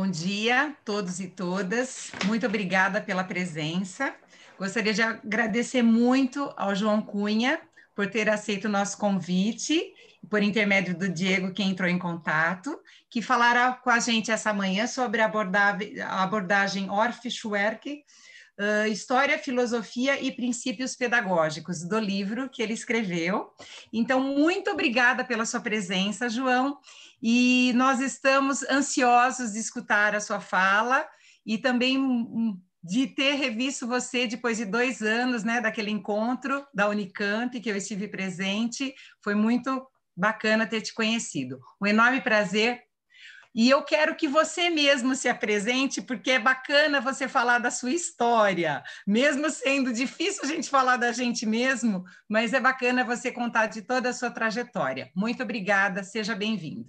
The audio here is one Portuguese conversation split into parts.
Bom dia todos e todas. Muito obrigada pela presença. Gostaria de agradecer muito ao João Cunha por ter aceito o nosso convite, por intermédio do Diego, que entrou em contato, que falará com a gente essa manhã sobre a abordagem Orff Schwerke História, Filosofia e Princípios Pedagógicos, do livro que ele escreveu. Então, muito obrigada pela sua presença, João, e nós estamos ansiosos de escutar a sua fala e também hum, hum, de ter revisto você depois de dois anos, né, daquele encontro da Unicamp que eu estive presente, foi muito bacana ter te conhecido. Um enorme prazer e eu quero que você mesmo se apresente, porque é bacana você falar da sua história. Mesmo sendo difícil a gente falar da gente mesmo, mas é bacana você contar de toda a sua trajetória. Muito obrigada, seja bem-vindo.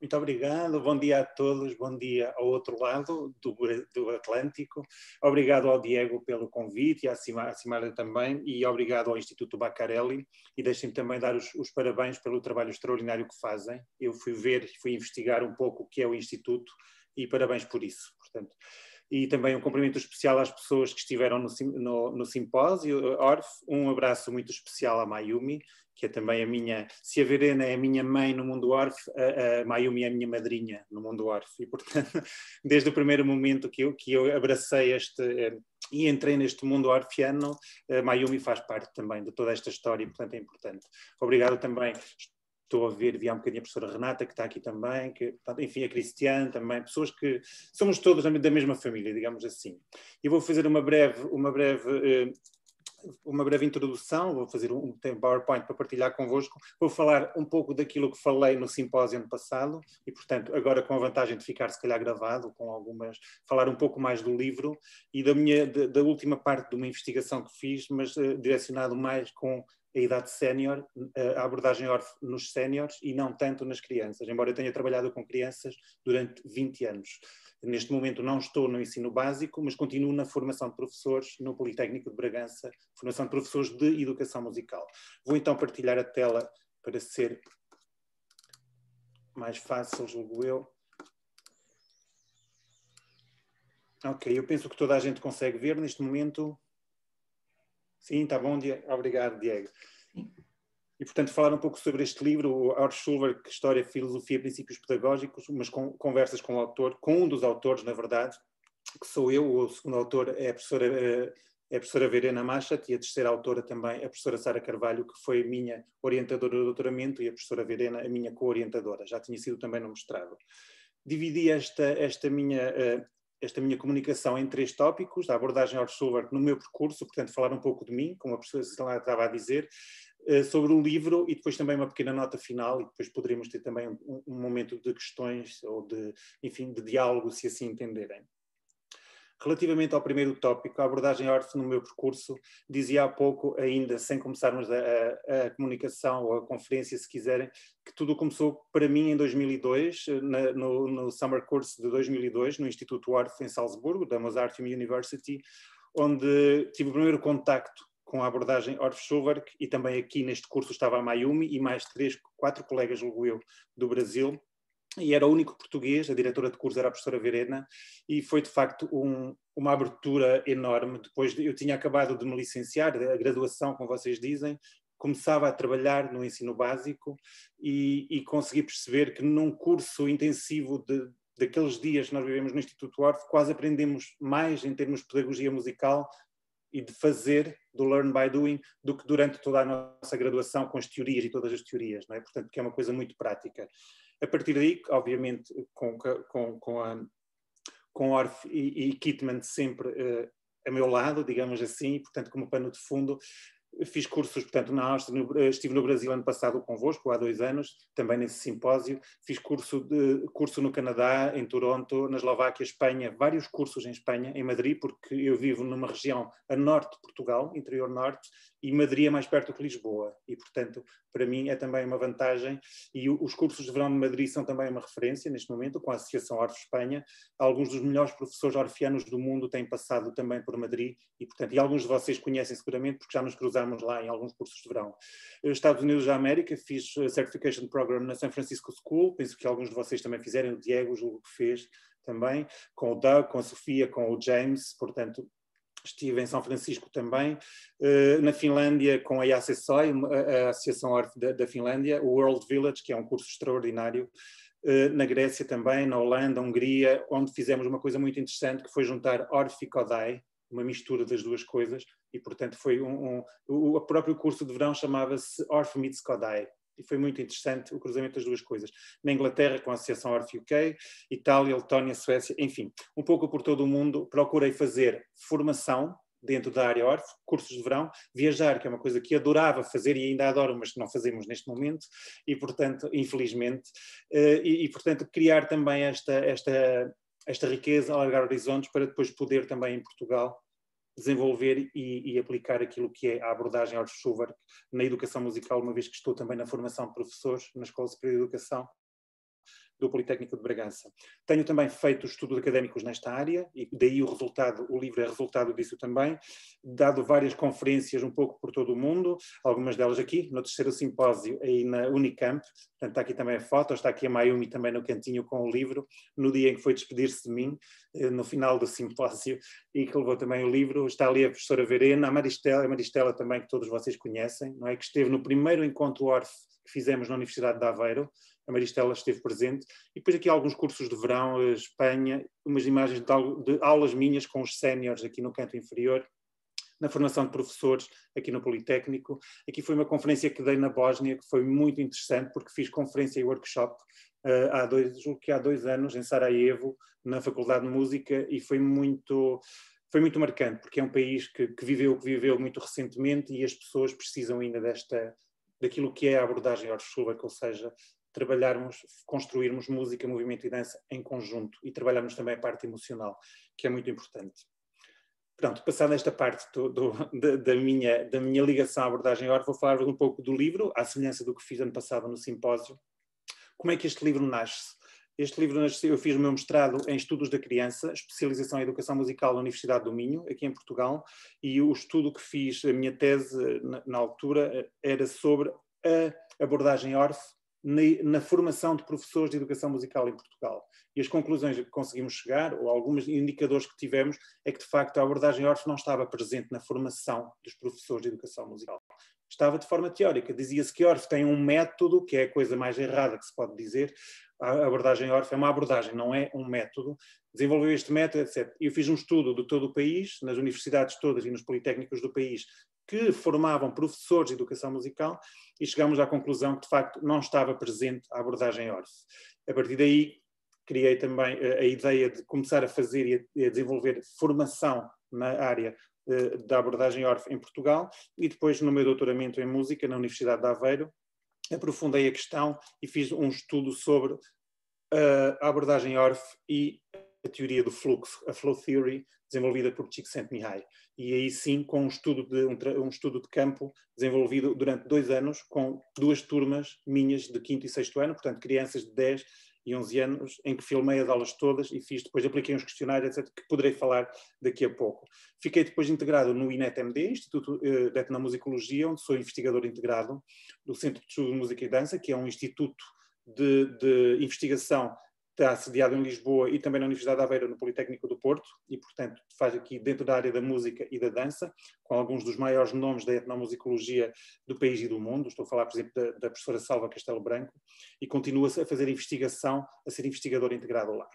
Muito obrigado, bom dia a todos, bom dia ao outro lado do, do Atlântico. Obrigado ao Diego pelo convite e à Simara também, e obrigado ao Instituto Baccarelli. E deixem-me também dar os, os, parabéns pelo trabalho extraordinário que fazem. Eu fui ver, fui investigar um pouco o que é o Instituto e parabéns por isso. Portanto, e também um cumprimento especial às pessoas que estiveram no, no, no simpósio eh, ORF. Um abraço muito especial à Mayumi, que é também a minha, se a Verena é a minha mãe no mundo ORF, a, a Mayumi é a minha madrinha no mundo ORF. E, portanto, desde o primeiro momento que eu, que eu abracei este eh, e entrei neste mundo orfiano, a eh, Mayumi faz parte também de toda esta história e, portanto, é importante. Obrigado também estou a ver, vi há um bocadinho a professora Renata, que está aqui também, que, enfim, a Cristiane também, pessoas que somos todos da mesma família, digamos assim. Eu vou fazer uma breve, uma breve eh, uma breve introdução, vou fazer um PowerPoint para partilhar convosco, vou falar um pouco daquilo que falei no simpósio ano passado e, portanto, agora com a vantagem de ficar se calhar gravado, com algumas, falar um pouco mais do livro e da minha, da última parte de uma investigação que fiz, mas uh, direcionado mais com a idade sénior, eh, a abordagem ORF nos séniores e não tanto nas crianças, embora eu tenha trabalhado com crianças durante 20 anos. Neste momento não estou no ensino básico, mas continuo na formação de professores no Politécnico de Bragança, formação de professores de educação musical. Vou então partilhar a tela para ser mais fácil, julgo eu. Ok, eu penso que toda a gente consegue ver neste momento. Sim, está bom, Diego. Obrigado, Diego. Sim e, portanto, falar um pouco sobre este livro, Art Schuller, História, Filosofia, Princípios Pedagógicos, umas con conversas com o autor, com um dos autores, na verdade, que sou eu, o segundo autor é a professora, eh, é a professora Verena Machat e a terceira autora também é a professora Sara Carvalho, que foi a minha orientadora do doutoramento e a professora Verena a minha co-orientadora, já tinha sido também no mestrado. Dividi esta, esta minha... Eh, esta minha comunicação em três tópicos, a abordagem ao Schuller no meu percurso, portanto, falar um pouco de mim, como a professora estava a dizer, eh, sobre o livro e depois também uma pequena nota final e depois poderíamos ter também um, um momento de questões ou de, enfim, de diálogo, se assim entenderem. Relativamente ao primeiro tópico, a abordagem arte no meu percurso, dizia há pouco, ainda sem começarmos a, a, a, comunicação ou a conferência, se quiserem, que tudo começou para mim em 2002, na, no, no Summer Course de 2002, no Instituto Arte em Salzburgo, da Mozarteum University, onde tive o primeiro contacto com a abordagem Orf Schuwerk e também aqui neste curso estava a Mayumi e mais três, quatro colegas, eu, do Brasil. E era o único português, a diretora de curso era a professora Verena, e foi de facto um, uma abertura enorme. Depois de, eu tinha acabado de me licenciar, a graduação, como vocês dizem, começava a trabalhar no ensino básico e, e consegui perceber que num curso intensivo de, daqueles dias que nós vivemos no Instituto Orff, quase aprendemos mais em termos de pedagogia musical e de fazer do learn by doing do que durante toda a nossa graduação com as teorias e todas as teorias, não é? Portanto, que é uma coisa muito prática. A partir daí, obviamente, com, com, com a com Orff e, e Kitman sempre uh, a meu lado, digamos assim, portanto, como pano de fundo, Fiz cursos, portanto, na Áustria, no, eh, estive no Brasil ano passado convosco, há dois anos, também nesse simpósio. Fiz curso, de, curso no Canadá, em Toronto, na Eslováquia, Espanha, vários cursos em Espanha, em Madrid, porque eu vivo numa região a norte de Portugal, interior norte, e Madrid é mais perto que Lisboa e, portanto, para mim é também uma vantagem e os cursos de verão de Madrid são também uma referência neste momento com a Associação Orfe Espanha. Alguns dos melhores professores orfeanos do mundo têm passado também por Madrid e, portanto, e alguns de vocês conhecem seguramente porque já nos cruzámos lá em alguns cursos de verão. Eh, Estados Unidos da América, fiz eh, Certification Program na San Francisco School, penso que alguns de vocês também fizeram, o Diego julgo que fez também, com o Doug, com a Sofia, com o James, portanto, estive em São Francisco também, eh, na Finlândia com a IACSOI, a Associação Arte da, da Finlândia, o World Village, que é um curso extraordinário, eh, na Grécia também, na Holanda, Hungria, onde fizemos uma coisa muito interessante que foi juntar Orfe e Kodai, uma mistura das duas coisas, e portanto foi um, um o próprio curso de verão chamava-se Orfe meets Kodai, e foi muito interessante o cruzamento das duas coisas. Na Inglaterra, com a Associação Art UK, Itália, Letónia, Suécia, enfim, um pouco por todo o mundo, procurei fazer formação dentro da área ORF, cursos de verão, viajar, que é uma coisa que adorava fazer e ainda adoro, mas que não fazemos neste momento, e portanto, infelizmente, eh, e, e portanto criar também esta, esta, esta riqueza, alargar horizontes para depois poder também em Portugal desenvolver e, e, aplicar aquilo que é a abordagem ao Schuberg na educação musical, uma vez que estou também na formação de professores na Escola Superior de Educação do Politécnico de Bragança. Tenho também feito estudos académicos nesta área e daí o resultado, o livro é resultado disso também, dado várias conferências um pouco por todo o mundo, algumas delas aqui, no terceiro simpósio aí na Unicamp, portanto está aqui também a foto, está aqui a Mayumi também no cantinho com o livro, no dia em que foi despedir-se de mim, eh, no final do simpósio, e que levou também o livro, está ali a professora Verena, a Maristela, a Maristela também que todos vocês conhecem, não é? que esteve no primeiro encontro ORF que fizemos na Universidade de Aveiro, a Maristela esteve presente, e depois aqui alguns cursos de verão, Espanha, umas imagens de, de aulas minhas com os séniores aqui no canto inferior, na formação de professores aqui no Politécnico. Aqui foi uma conferência que dei na Bósnia, que foi muito interessante, porque fiz conferência e workshop uh, há dois, que há dois anos, em Sarajevo, na Faculdade de Música, e foi muito foi muito marcante, porque é um país que, que viveu o que viveu muito recentemente e as pessoas precisam ainda desta daquilo que é a abordagem Orchestra, ou seja, trabalharmos, construirmos música, movimento e dança em conjunto e trabalharmos também a parte emocional, que é muito importante. Pronto, passada esta parte do, do, da, da, minha, da minha ligação à abordagem agora, vou falar um pouco do livro, à semelhança do que fiz ano passado no simpósio. Como é que este livro nasce? Este livro nasceu, eu fiz o meu mestrado em Estudos da Criança, especialização em Educação Musical na Universidade do Minho, aqui em Portugal, e o estudo que fiz, a minha tese na, na altura, era sobre a abordagem ORF na, na, formação de professores de educação musical em Portugal. E as conclusões que conseguimos chegar, ou alguns indicadores que tivemos, é que de facto a abordagem ORF não estava presente na formação dos professores de educação musical. Estava de forma teórica. Dizia-se que ORF tem um método, que é a coisa mais errada que se pode dizer. A abordagem ORF é uma abordagem, não é um método. Desenvolveu este método, etc. Eu fiz um estudo de todo o país, nas universidades todas e nos politécnicos do país, que formavam professores de educação musical e chegámos à conclusão que, de facto, não estava presente a abordagem Orfe. A partir daí, criei também eh, a ideia de começar a fazer e a desenvolver formação na área eh, da abordagem Orfe em Portugal e depois no meu doutoramento em música na Universidade de Aveiro aprofundei a questão e fiz um estudo sobre eh, a abordagem Orfe e a teoria do fluxo, a flow theory, desenvolvida por Csikszentmihalyi. E aí sim, com um estudo, de, um, um, estudo de campo desenvolvido durante dois anos, com duas turmas minhas de quinto e sexto ano, portanto, crianças de 10 e 11 anos, em que filmei as aulas todas e fiz, depois apliquei uns questionários, etc., que poderei falar daqui a pouco. Fiquei depois integrado no INET-MD, Instituto de eh, Etnomusicologia, onde sou investigador integrado do Centro de Estudo de Música e Dança, que é um instituto de, de investigação está sediado em Lisboa e também na Universidade de Aveiro, no Politécnico do Porto, e, portanto, faz aqui dentro da área da música e da dança, com alguns dos maiores nomes da etnomusicologia do país e do mundo. Estou a falar, por exemplo, da, da professora Salva Castelo Branco, e continua a fazer investigação, a ser investigadora integrada lá.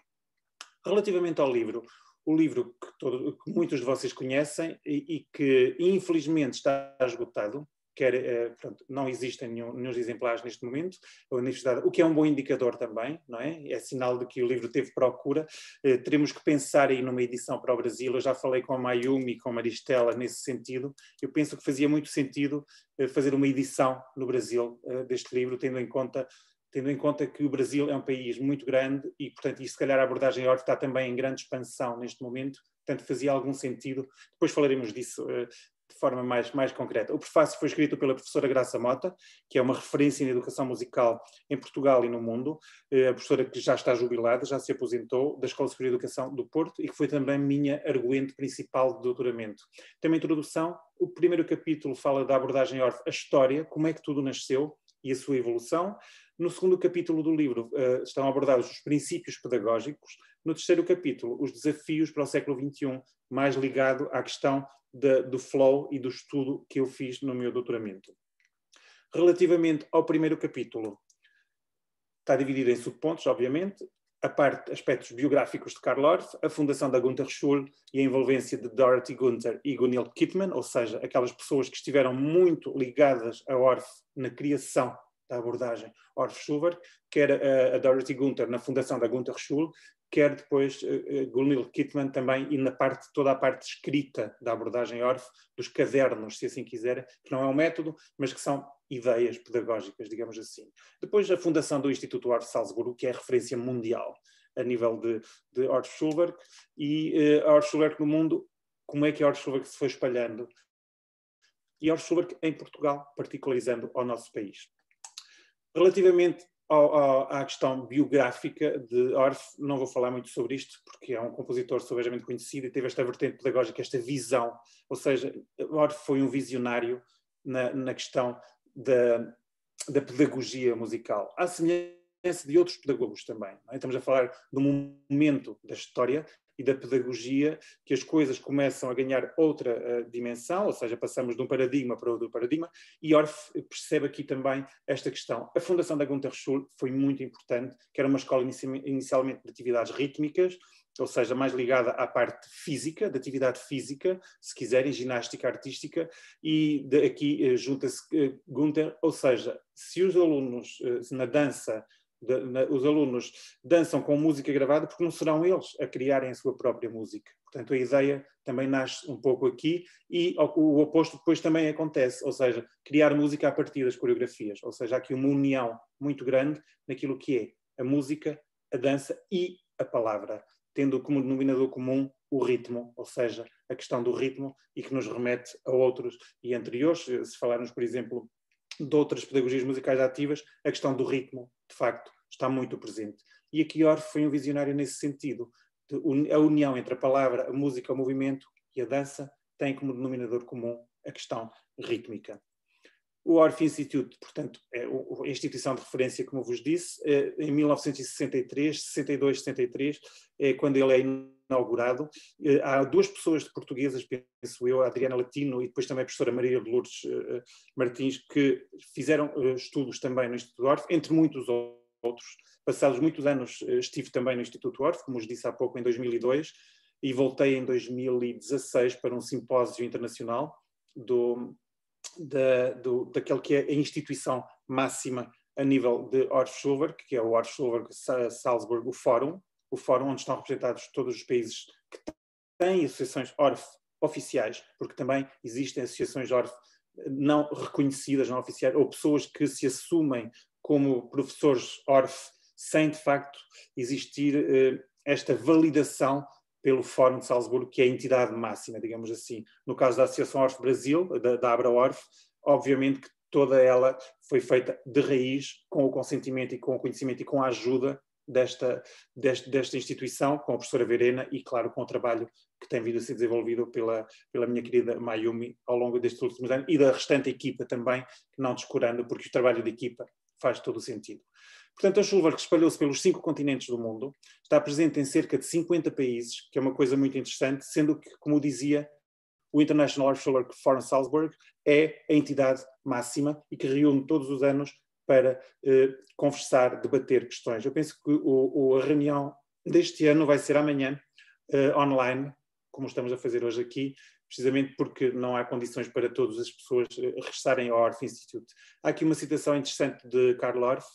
Relativamente ao livro, o livro que, todo, que muitos de vocês conhecem e, e que, infelizmente, está esgotado, quer, eh, portanto, não existem nenhum, nenhum exemplares neste momento, a universidade, o que é um bom indicador também, não é? É sinal de que o livro teve procura. Eh, teremos que pensar aí numa edição para o Brasil. Eu já falei com a Mayumi, com a Maristela nesse sentido. Eu penso que fazia muito sentido eh, fazer uma edição no Brasil deste livro, tendo em conta tendo em conta que o Brasil é um país muito grande e, portanto, e se calhar a abordagem órfã está também em grande expansão neste momento, portanto fazia algum sentido. Depois falaremos disso uh, de forma mais, mais concreta. O prefácio foi escrito pela professora Graça Mota, que é uma referência na educação musical em Portugal e no mundo, eh, a professora que já está jubilada, já se aposentou, da Escola Superior de Educação do Porto e que foi também minha arguente principal de doutoramento. Tem uma introdução, o primeiro capítulo fala da abordagem Orff, a história, como é que tudo nasceu e a sua evolução. No segundo capítulo do livro uh, estão abordados os princípios pedagógicos, no terceiro capítulo, os desafios para o século XXI, mais ligado à questão de, do flow e do estudo que eu fiz no meu doutoramento. Relativamente ao primeiro capítulo, está dividido em subpontos, obviamente, a parte aspectos biográficos de Karl Orff, a fundação da Gunther Schul e a envolvência de Dorothy Gunther e Gunil Kittman, ou seja, aquelas pessoas que estiveram muito ligadas a Orff na criação da abordagem Orff Schubert, quer a, a Dorothy Gunther na fundação da Gunther Schul, quer depois uh, eh, eh, Gunil Kittman também, e na parte, toda a parte escrita da abordagem ORF, dos cadernos, se assim quiser, que não é um método, mas que são ideias pedagógicas, digamos assim. Depois a fundação do Instituto ORF Salzburgo, que é referência mundial a nível de, de Ort Schulberg, e uh, eh, Ort Schulberg no mundo, como é que a Ort Schulberg se foi espalhando, e Ort Schulberg em Portugal, particularizando ao nosso país. Relativamente à questão biográfica de Orff, não vou falar muito sobre isto, porque é um compositor sobejamente conhecido e teve esta vertente pedagógica, esta visão. Ou seja, Orff foi um visionário na, na questão da, da, pedagogia musical. À semelhança de outros pedagogos também. É? Estamos a falar de um momento da história e da pedagogia que as coisas começam a ganhar outra uh, dimensão, ou seja, passamos de um paradigma para outro paradigma, e Orff percebe aqui também esta questão. A fundação da Gunter Schul foi muito importante, que era uma escola inicialmente de atividades rítmicas, ou seja, mais ligada à parte física, da atividade física, se quiserem, ginástica artística, e de, aqui eh, junta-se eh, Gunther, ou seja, se os alunos na dança os alunos dançam com música gravada porque não serão eles a criarem a sua própria música. Portanto, a ideia também nasce um pouco aqui e o, o oposto depois também acontece, ou seja, criar música a partir das coreografias. Ou seja, há aqui uma união muito grande naquilo que é a música, a dança e a palavra, tendo como denominador comum o ritmo, ou seja, a questão do ritmo e que nos remete a outros e anteriores. Se falarmos, por exemplo, de outras pedagogias musicais ativas, a questão do ritmo de facto, está muito presente. E aqui Orff foi um visionário nesse sentido. De, a união entre a palavra, a música, o movimento e a dança tem como denominador comum a questão rítmica. O Orff Institute, portanto, é a instituição de referência, como vos disse, eh, em 1963, 62, 63, é quando ele é inaugurado. Eh, há duas pessoas portuguesas, penso eu, a Adriana Latino e depois também a professora Maria de Lourdes eh, Martins, que fizeram estudos também no Instituto Orff, entre muitos outros. Passados muitos anos estive também no Instituto Orff, como vos disse há pouco, em 2002, e voltei em 2016 para um simpósio internacional do da, do, daquele que é a instituição máxima a nível de Orfschulwerk, que é o Orfschulwerk Salzburg, o Fórum, o Fórum onde estão representados todos os países que têm associações ORF oficiais, porque também existem associações ORF não reconhecidas, não oficiais, ou pessoas que se assumem como professores ORF sem de facto existir eh, esta validação pelo Fórum de Salzburgo, que é a entidade máxima, digamos assim. No caso da Associação Orf Brasil, da, da Abra Orf, obviamente que toda ela foi feita de raiz, com o consentimento e com o conhecimento e com a ajuda desta, desta, desta instituição, com a professora Verena e, claro, com o trabalho que tem vindo a ser desenvolvido pela, pela minha querida Mayumi ao longo destes últimos anos e da restante equipa também, não descurando, porque o trabalho de equipa faz todo o sentido. Portanto, a chuva que espalhou-se pelos cinco continentes do mundo está presente em cerca de 50 países, que é uma coisa muito interessante, sendo que, como dizia, o International Offshore Forum Salzburg é a entidade máxima e que reúne todos os anos para eh, conversar, debater questões. Eu penso que o, o, a reunião deste ano vai ser amanhã, eh, online, como estamos a fazer hoje aqui, precisamente porque não há condições para todas as pessoas eh, regressarem ao Orff Institute. Há aqui uma citação interessante de Karl Orff,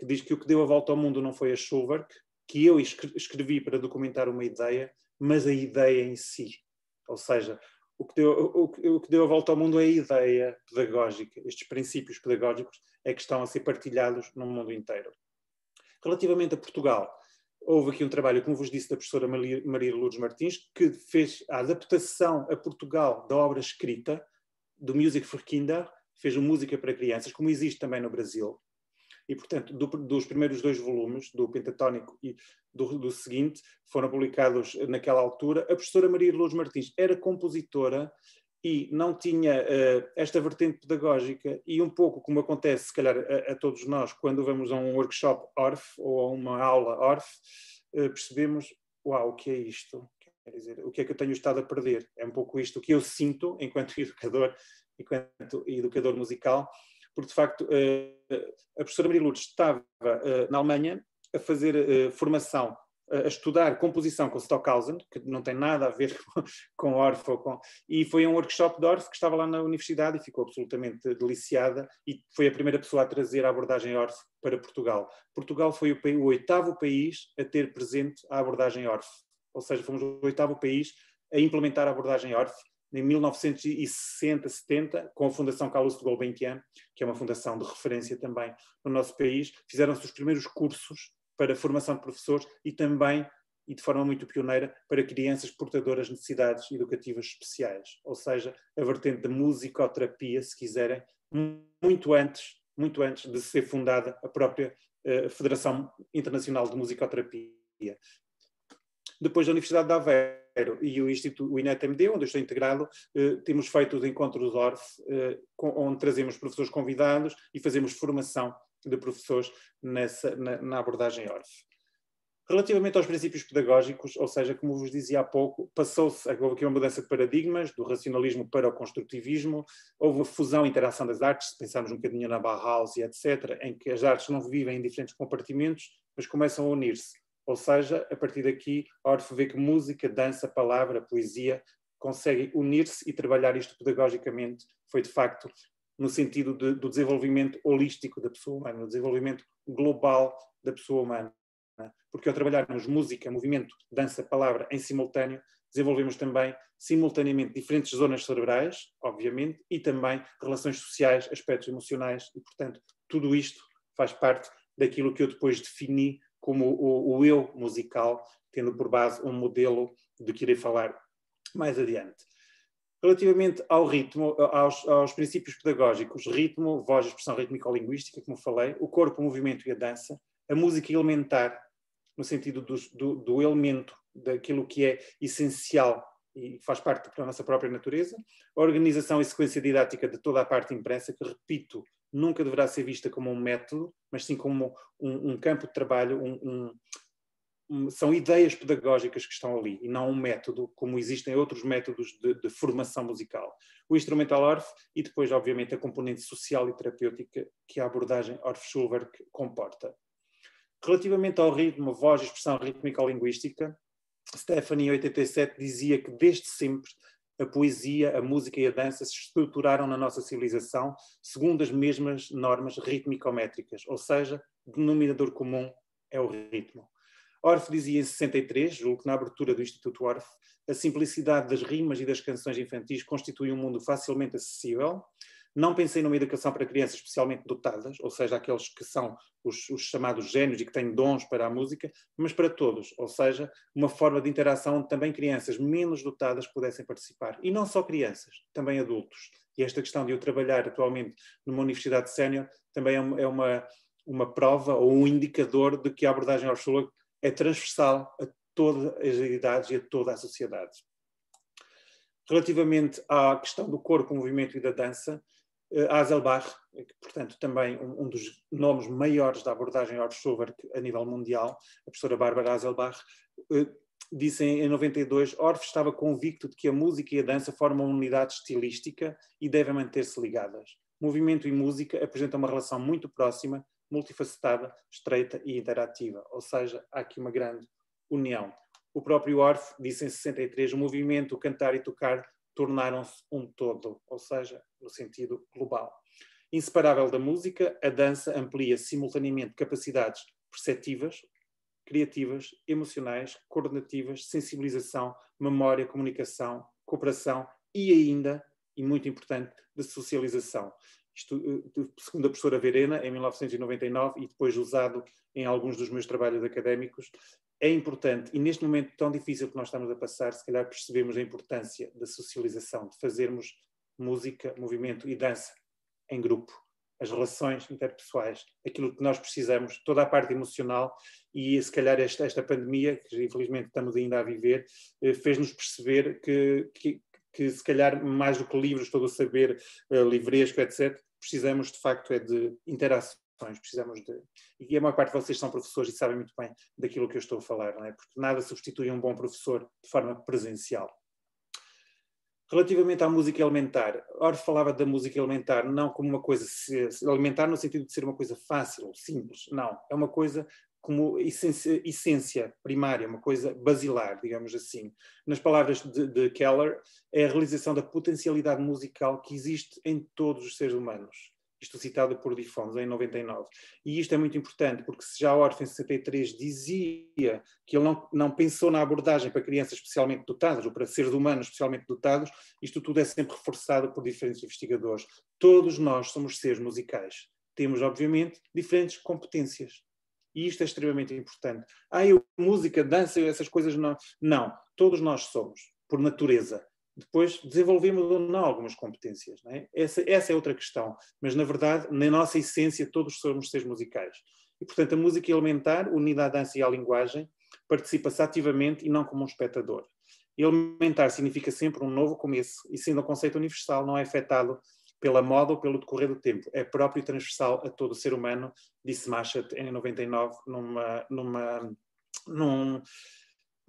que diz que o que deu a volta ao mundo não foi a Schubert, que eu escrevi para documentar uma ideia, mas a ideia em si. Ou seja, o que, deu, o, o que deu a volta ao mundo é a ideia pedagógica. Estes princípios pedagógicos é que estão a ser partilhados no mundo inteiro. Relativamente a Portugal, houve aqui um trabalho, como vos disse, da professora Maria Lourdes Martins, que fez a adaptação a Portugal da obra escrita, do Music for Kinder, fez Música para Crianças, como existe também no Brasil. E, portanto, do, dos primeiros dois volumes, do Pentatónico e do, do, seguinte, foram publicados naquela altura. A professora Maria de Lourdes Martins era compositora e não tinha uh, esta vertente pedagógica e um pouco como acontece se calhar a, a, todos nós quando vamos a um workshop ORF ou a uma aula ORF uh, percebemos, uau, o que é isto? Quer dizer, o que é que eu tenho estado a perder? É um pouco isto que eu sinto enquanto educador, enquanto educador musical porque de facto eh, a professora Maria Lourdes estava eh, na Alemanha a fazer eh, formação a estudar composição com Stockhausen, que não tem nada a ver com Orff, com... e foi um workshop de Orff que estava lá na universidade e ficou absolutamente deliciada e foi a primeira pessoa a trazer a abordagem Orff para Portugal. Portugal foi o, o oitavo país a ter presente a abordagem Orff, ou seja, fomos o oitavo país a implementar a abordagem Orff em 1960, 70, com a Fundação Carlos de Golbenkian, que é uma fundação de referência também no nosso país, fizeram-se os primeiros cursos para formação de professores e também, e de forma muito pioneira, para crianças portadoras de necessidades educativas especiais, ou seja, a vertente da musicoterapia, se quiserem, muito antes, muito antes de ser fundada a própria uh, Federação Internacional de Musicoterapia. Depois da Universidade de Aveiro, e o Instituto, o INET-MD, onde eu estou integrado, eh, temos feito os encontros ORF, eh, com, onde trazemos professores convidados e fazemos formação de professores nessa, na, na abordagem ORF. Relativamente aos princípios pedagógicos, ou seja, como vos dizia há pouco, passou-se, houve aqui uma mudança de paradigmas, do racionalismo para o construtivismo, houve a fusão e interação das artes, se pensarmos um bocadinho na Bauhaus e etc., em que as artes não vivem em diferentes compartimentos, mas começam a unir-se. Ou seja, a partir daqui, a Orfe vê que música, dança, palavra, poesia conseguem unir-se e trabalhar isto pedagogicamente. Foi, de facto, no sentido de, do desenvolvimento holístico da pessoa humana, no desenvolvimento global da pessoa humana. Porque ao trabalharmos música, movimento, dança, palavra em simultâneo, desenvolvemos também simultaneamente diferentes zonas cerebrais, obviamente, e também relações sociais, aspectos emocionais, e portanto, tudo isto faz parte daquilo que eu depois defini como o, o eu musical, tendo por base um modelo do que irei falar mais adiante. Relativamente ao ritmo, aos, aos, princípios pedagógicos, ritmo, voz, expressão rítmico-linguística, como falei, o corpo, o movimento e a dança, a música elementar, no sentido do, do, do elemento, daquilo que é essencial e faz parte da nossa própria natureza, a organização e sequência didática de toda a parte impressa, que, repito, nunca deverá ser vista como um método, mas sim como um, um campo de trabalho, um, um, são ideias pedagógicas que estão ali e não um método, como existem outros métodos de, de formação musical. O instrumental ORF e depois, obviamente, a componente social e terapêutica que a abordagem ORF-Schulberg comporta. Relativamente ao ritmo, voz, expressão rítmica ou linguística, Stephanie, em 87, dizia que desde sempre a poesia, a música e a dança se estruturaram na nossa civilização segundo as mesmas normas rítmico-métricas, ou seja, denominador comum é o ritmo. Orff dizia em 63, julgo que na abertura do Instituto Orff, a simplicidade das rimas e das canções infantis constitui um mundo facilmente acessível, não pensei numa educação para crianças especialmente dotadas, ou seja, aqueles que são os, os chamados gênios e que têm dons para a música, mas para todos, ou seja, uma forma de interação onde também crianças menos dotadas pudessem participar. E não só crianças, também adultos. E esta questão de eu trabalhar atualmente numa universidade sénior também é uma, é uma, uma prova ou um indicador de que a abordagem ao psicólogo é transversal a todas as idades e a toda a sociedade. Relativamente à questão do corpo, movimento e da dança, eh, Hazelbach, eh, portanto, também um, um, dos nomes maiores da abordagem orff Schubert a nível mundial, a professora Bárbara Hazelbach, eh, disse em, em 92, Orff estava convicto de que a música e a dança formam uma unidade estilística e devem manter-se ligadas. Movimento e música apresentam uma relação muito próxima, multifacetada, estreita e interativa, ou seja, há aqui uma grande união. O próprio Orff disse em 63, o movimento, o cantar e tocar tornaram-se um todo, ou seja, no sentido global. Inseparável da música, a dança amplia simultaneamente capacidades perceptivas, criativas, emocionais, coordenativas, sensibilização, memória, comunicação, cooperação e ainda, e muito importante, de socialização. Isto, eh, segundo a professora Verena, em 1999, e depois usado em alguns dos meus trabalhos académicos, é importante, e neste momento tão difícil que nós estamos a passar, se calhar percebemos a importância da socialização, de fazermos música, movimento e dança em grupo. As relações interpessoais, aquilo que nós precisamos, toda a parte emocional, e se calhar esta, esta pandemia, que infelizmente estamos ainda a viver, eh, fez-nos perceber que, que, que, se calhar, mais do que livros, todo o saber eh, livresco, etc., precisamos de facto é de interação precisamos de. E a maior parte de vocês são professores e sabem muito bem daquilo que eu estou a falar, não é? Porque nada substitui um bom professor de forma presencial. Relativamente à música elementar, Ora falava da música elementar não como uma coisa elementar no sentido de ser uma coisa fácil, simples, não. É uma coisa como essência, essência, primária, uma coisa basilar, digamos assim. Nas palavras de, de, Keller, é a realização da potencialidade musical que existe em todos os seres humanos isto citado por Difones em 99. E isto é muito importante, porque se já Orff em 63 dizia que ele não, não pensou na abordagem para crianças especialmente dotadas, ou para seres humanos especialmente dotados, isto tudo é sempre reforçado por diferentes investigadores. Todos nós somos seres musicais. Temos, obviamente, diferentes competências. E isto é extremamente importante. Ah, eu, música, dança, essas coisas não. Não, todos nós somos, por natureza depois desenvolvemos ou não algumas competências. Não é? Essa, essa, é outra questão. Mas, na verdade, na nossa essência, todos somos seres musicais. E, portanto, a música elementar, unida à dança e à linguagem, participa-se ativamente e não como um espectador. Elementar significa sempre um novo começo e, sendo um conceito universal, não é afetado pela moda ou pelo decorrer do tempo. É próprio e transversal a todo o ser humano, disse Machat em 99, numa, numa, num,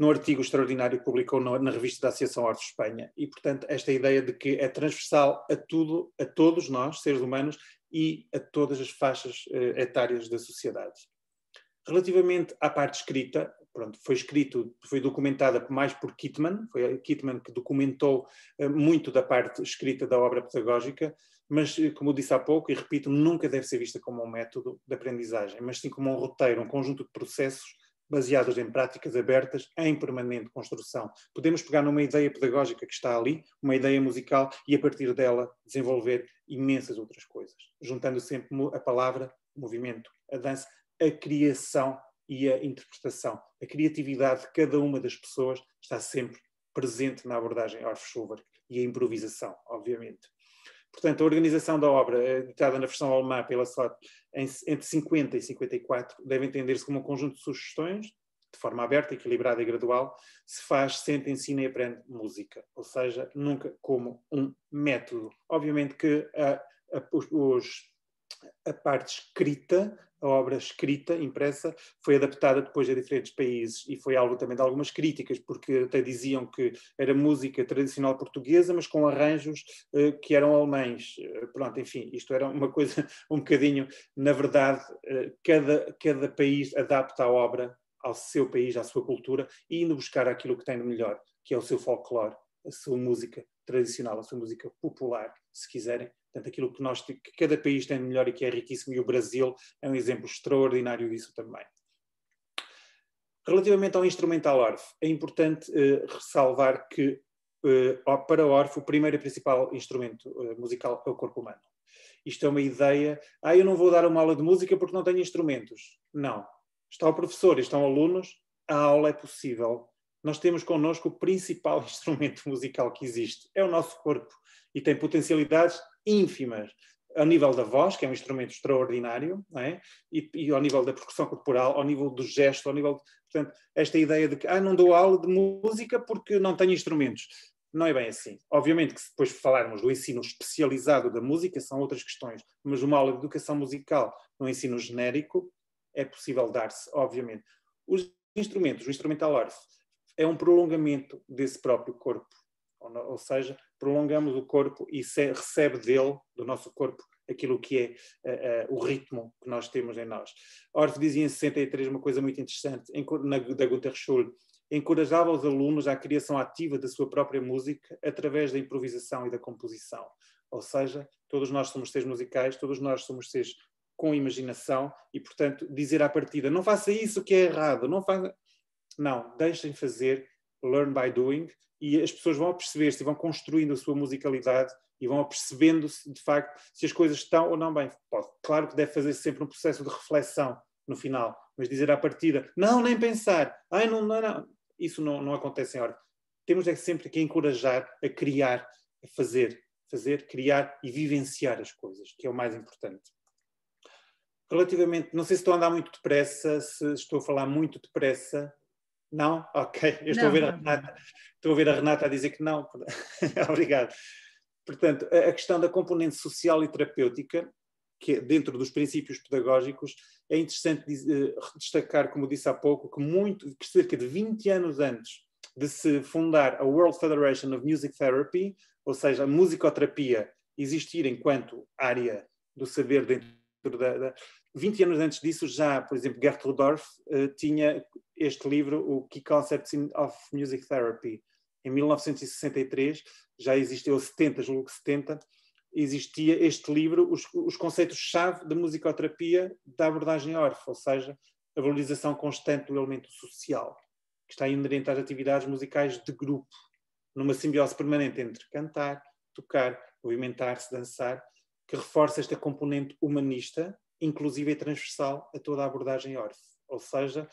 no artigo extraordinário que publicou na revista da Associação Hortos Espanha. E, portanto, esta ideia de que é transversal a tudo, a todos nós, seres humanos, e a todas as faixas uh, etárias da sociedade. Relativamente à parte escrita, pronto, foi escrito, foi documentada mais por Kitman, foi Kitman que documentou uh, muito da parte escrita da obra pedagógica, mas eh, como disse há pouco e repito, nunca deve ser vista como um método de aprendizagem, mas sim como um roteiro, um conjunto de processos baseadas em práticas abertas em permanente construção. Podemos pegar numa ideia pedagógica que está ali, uma ideia musical, e a partir dela desenvolver imensas outras coisas, juntando sempre a palavra, o movimento, a dança, a criação e a interpretação. A criatividade de cada uma das pessoas está sempre presente na abordagem Orff Schubert e a improvisação, obviamente. Portanto, a organização da obra, eh, editada na versão alemã pela SOT entre 50 e 54, deve entender-se como um conjunto de sugestões, de forma aberta, equilibrada e gradual, se faz, sente, ensina e aprende música. Ou seja, nunca como um método. Obviamente que os a parte escrita, a obra escrita, impressa, foi adaptada depois a diferentes países e foi algo também de algumas críticas, porque até diziam que era música tradicional portuguesa, mas com arranjos uh, que eram alemães. Eh, pronto, enfim, isto era uma coisa um bocadinho, na verdade, uh, cada, cada país adapta a obra ao seu país, à sua cultura e indo buscar aquilo que tem de melhor, que é o seu folclore, a sua música tradicional, a sua música popular, se quiserem, Portanto, aquilo que, nós, que cada país tem de melhor e que é riquíssimo, e o Brasil é um exemplo extraordinário disso também. Relativamente ao instrumental ORF, é importante eh, ressalvar que eh, para o ORF o primeiro e principal instrumento eh, musical é o corpo humano. Isto é uma ideia, ah, eu não vou dar uma aula de música porque não tenho instrumentos. Não. Está o professor e estão alunos, a aula é possível. Nós temos connosco o principal instrumento musical que existe, é o nosso corpo. E tem potencialidades ínfimas ao nível da voz, que é um instrumento extraordinário, é? e, e, ao nível da percussão corporal, ao nível do gesto, ao nível. Portanto, esta ideia de que ah, não dou aula de música porque não tenho instrumentos. Não é bem assim. Obviamente que, se depois falarmos do ensino especializado da música, são outras questões, mas uma aula de educação musical no ensino genérico é possível dar-se, obviamente. Os instrumentos, o instrumental orf, é um prolongamento desse próprio corpo ou, seja, prolongamos o corpo e recebe dele, do nosso corpo, aquilo que é uh, uh, o ritmo que nós temos em nós. Orff dizia em 63 uma coisa muito interessante, em, na, da Guter Schull, encorajava os alunos à criação ativa da sua própria música através da improvisação e da composição. Ou seja, todos nós somos seres musicais, todos nós somos seres com imaginação e, portanto, dizer à partida não faça isso que é errado, não faça... Não, deixem fazer, learn by doing, e as pessoas vão perceber-se, vão construindo a sua musicalidade e vão percebendo se de facto se as coisas estão ou não bem. Pode, claro que deve fazer -se sempre um processo de reflexão no final, mas dizer à partida, não, nem pensar, ai, não, não, não. isso não, não acontece em hora. Temos é sempre que encorajar a criar, a fazer, fazer, criar e vivenciar as coisas, que é o mais importante relativamente, não sei se estou a andar muito depressa, se estou a falar muito depressa, não? Ok, eu estou, não, a ver a Renata, estou a ver a Renata a dizer que não. Obrigado. Portanto, a questão da componente social e terapêutica, que é dentro dos princípios pedagógicos, é interessante eh, destacar, como disse há pouco, que, muito, que cerca de 20 anos antes de se fundar a World Federation of Music Therapy, ou seja, a musicoterapia existir enquanto área do saber dentro da, da, 20 anos antes disso, já, por exemplo, Gertrude Dorff uh, eh, tinha este livro, o Key Concepts of Music Therapy. Em 1963, já existia, ou 70, julgo que 70, existia este livro, os, os conceitos-chave da musicoterapia da abordagem Orff, ou seja, a valorização constante do elemento social, que está inerente às atividades musicais de grupo, numa simbiose permanente entre cantar, tocar, movimentar-se, dançar, que reforça esta componente humanista inclusiva e é transversal a toda a abordagem Orfe, Ou seja,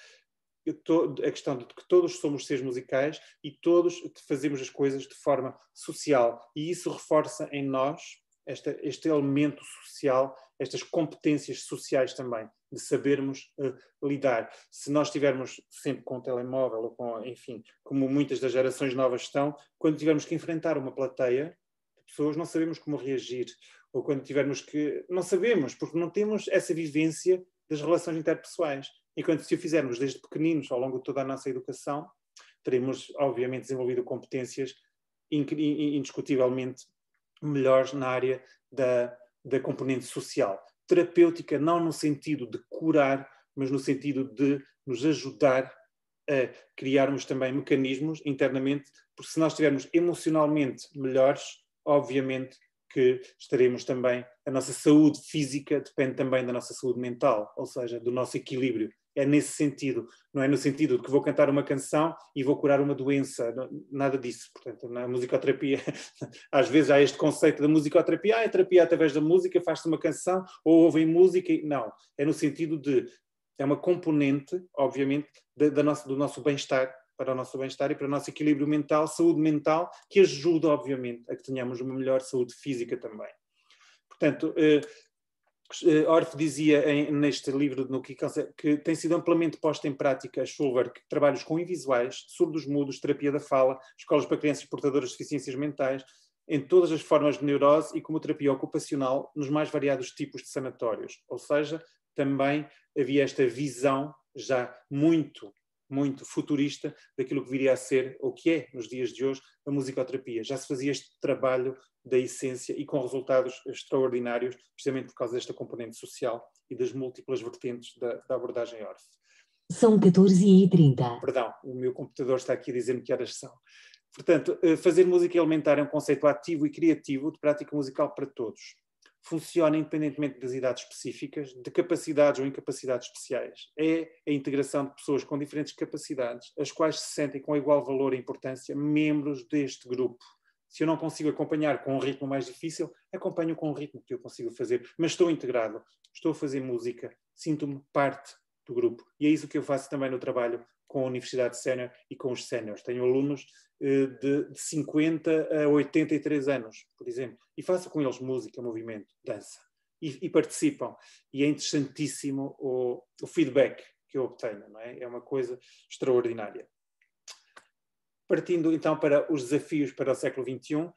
a questão de que todos somos seres musicais e todos fazemos as coisas de forma social. E isso reforça em nós esta, este elemento social, estas competências sociais também, de sabermos uh, lidar. Se nós estivermos sempre com o telemóvel, ou com, enfim, como muitas das gerações novas estão, quando tivermos que enfrentar uma plateia, de pessoas não sabemos como reagir ou quando tivermos que. Não sabemos, porque não temos essa vivência das relações interpessoais. Enquanto se o fizermos desde pequeninos, ao longo de toda a nossa educação, teremos, obviamente, desenvolvido competências indiscutivelmente melhores na área da, da componente social. Terapêutica, não no sentido de curar, mas no sentido de nos ajudar a criarmos também mecanismos internamente, porque se nós estivermos emocionalmente melhores, obviamente que estaremos também, a nossa saúde física depende também da nossa saúde mental, ou seja, do nosso equilíbrio. É nesse sentido, não é no sentido de que vou cantar uma canção e vou curar uma doença, nada disso. Portanto, na musicoterapia, às vezes há este conceito da musicoterapia, ah, é terapia através da música, faz-se uma canção ou ouvem música. E... Não, é no sentido de, é uma componente, obviamente, da, da nossa, do nosso bem-estar para o nosso bem-estar e para o nosso equilíbrio mental, saúde mental, que ajuda, obviamente, a que tenhamos uma melhor saúde física também. Portanto, eh, eh, Orff dizia em, neste livro de Nuki que tem sido amplamente posta em prática a Schulberg, trabalhos com invisuais, surdos mudos, terapia da fala, escolas para crianças portadoras de deficiências mentais, em todas as formas de neurose e como terapia ocupacional nos mais variados tipos de sanatórios. Ou seja, também havia esta visão já muito muito futurista daquilo que viria a ser, ou que é, nos dias de hoje, a musicoterapia. Já se fazia este trabalho da essência e com resultados extraordinários, precisamente por causa desta componente social e das múltiplas vertentes da, da abordagem ORF. São 14h30. Perdão, o meu computador está aqui a dizer-me que horas são. Portanto, eh, fazer música elementar é um conceito ativo e criativo de prática musical para todos funciona independentemente das idades específicas, de capacidades ou incapacidades especiais. É a integração de pessoas com diferentes capacidades, as quais se sentem com igual valor e importância membros deste grupo. Se eu não consigo acompanhar com um ritmo mais difícil, acompanho com o ritmo que eu consigo fazer, mas estou integrado, estou a fazer música, sinto-me parte do grupo. E é isso que eu faço também no trabalho com a Universidade Sénior e com os séniores. Tenho alunos eh, de, 50 a 83 anos, por exemplo, e faço com eles música, movimento, dança, e, e participam. E é interessantíssimo o, o feedback que eu obtenho, não é? É uma coisa extraordinária. Partindo então para os desafios para o século XXI,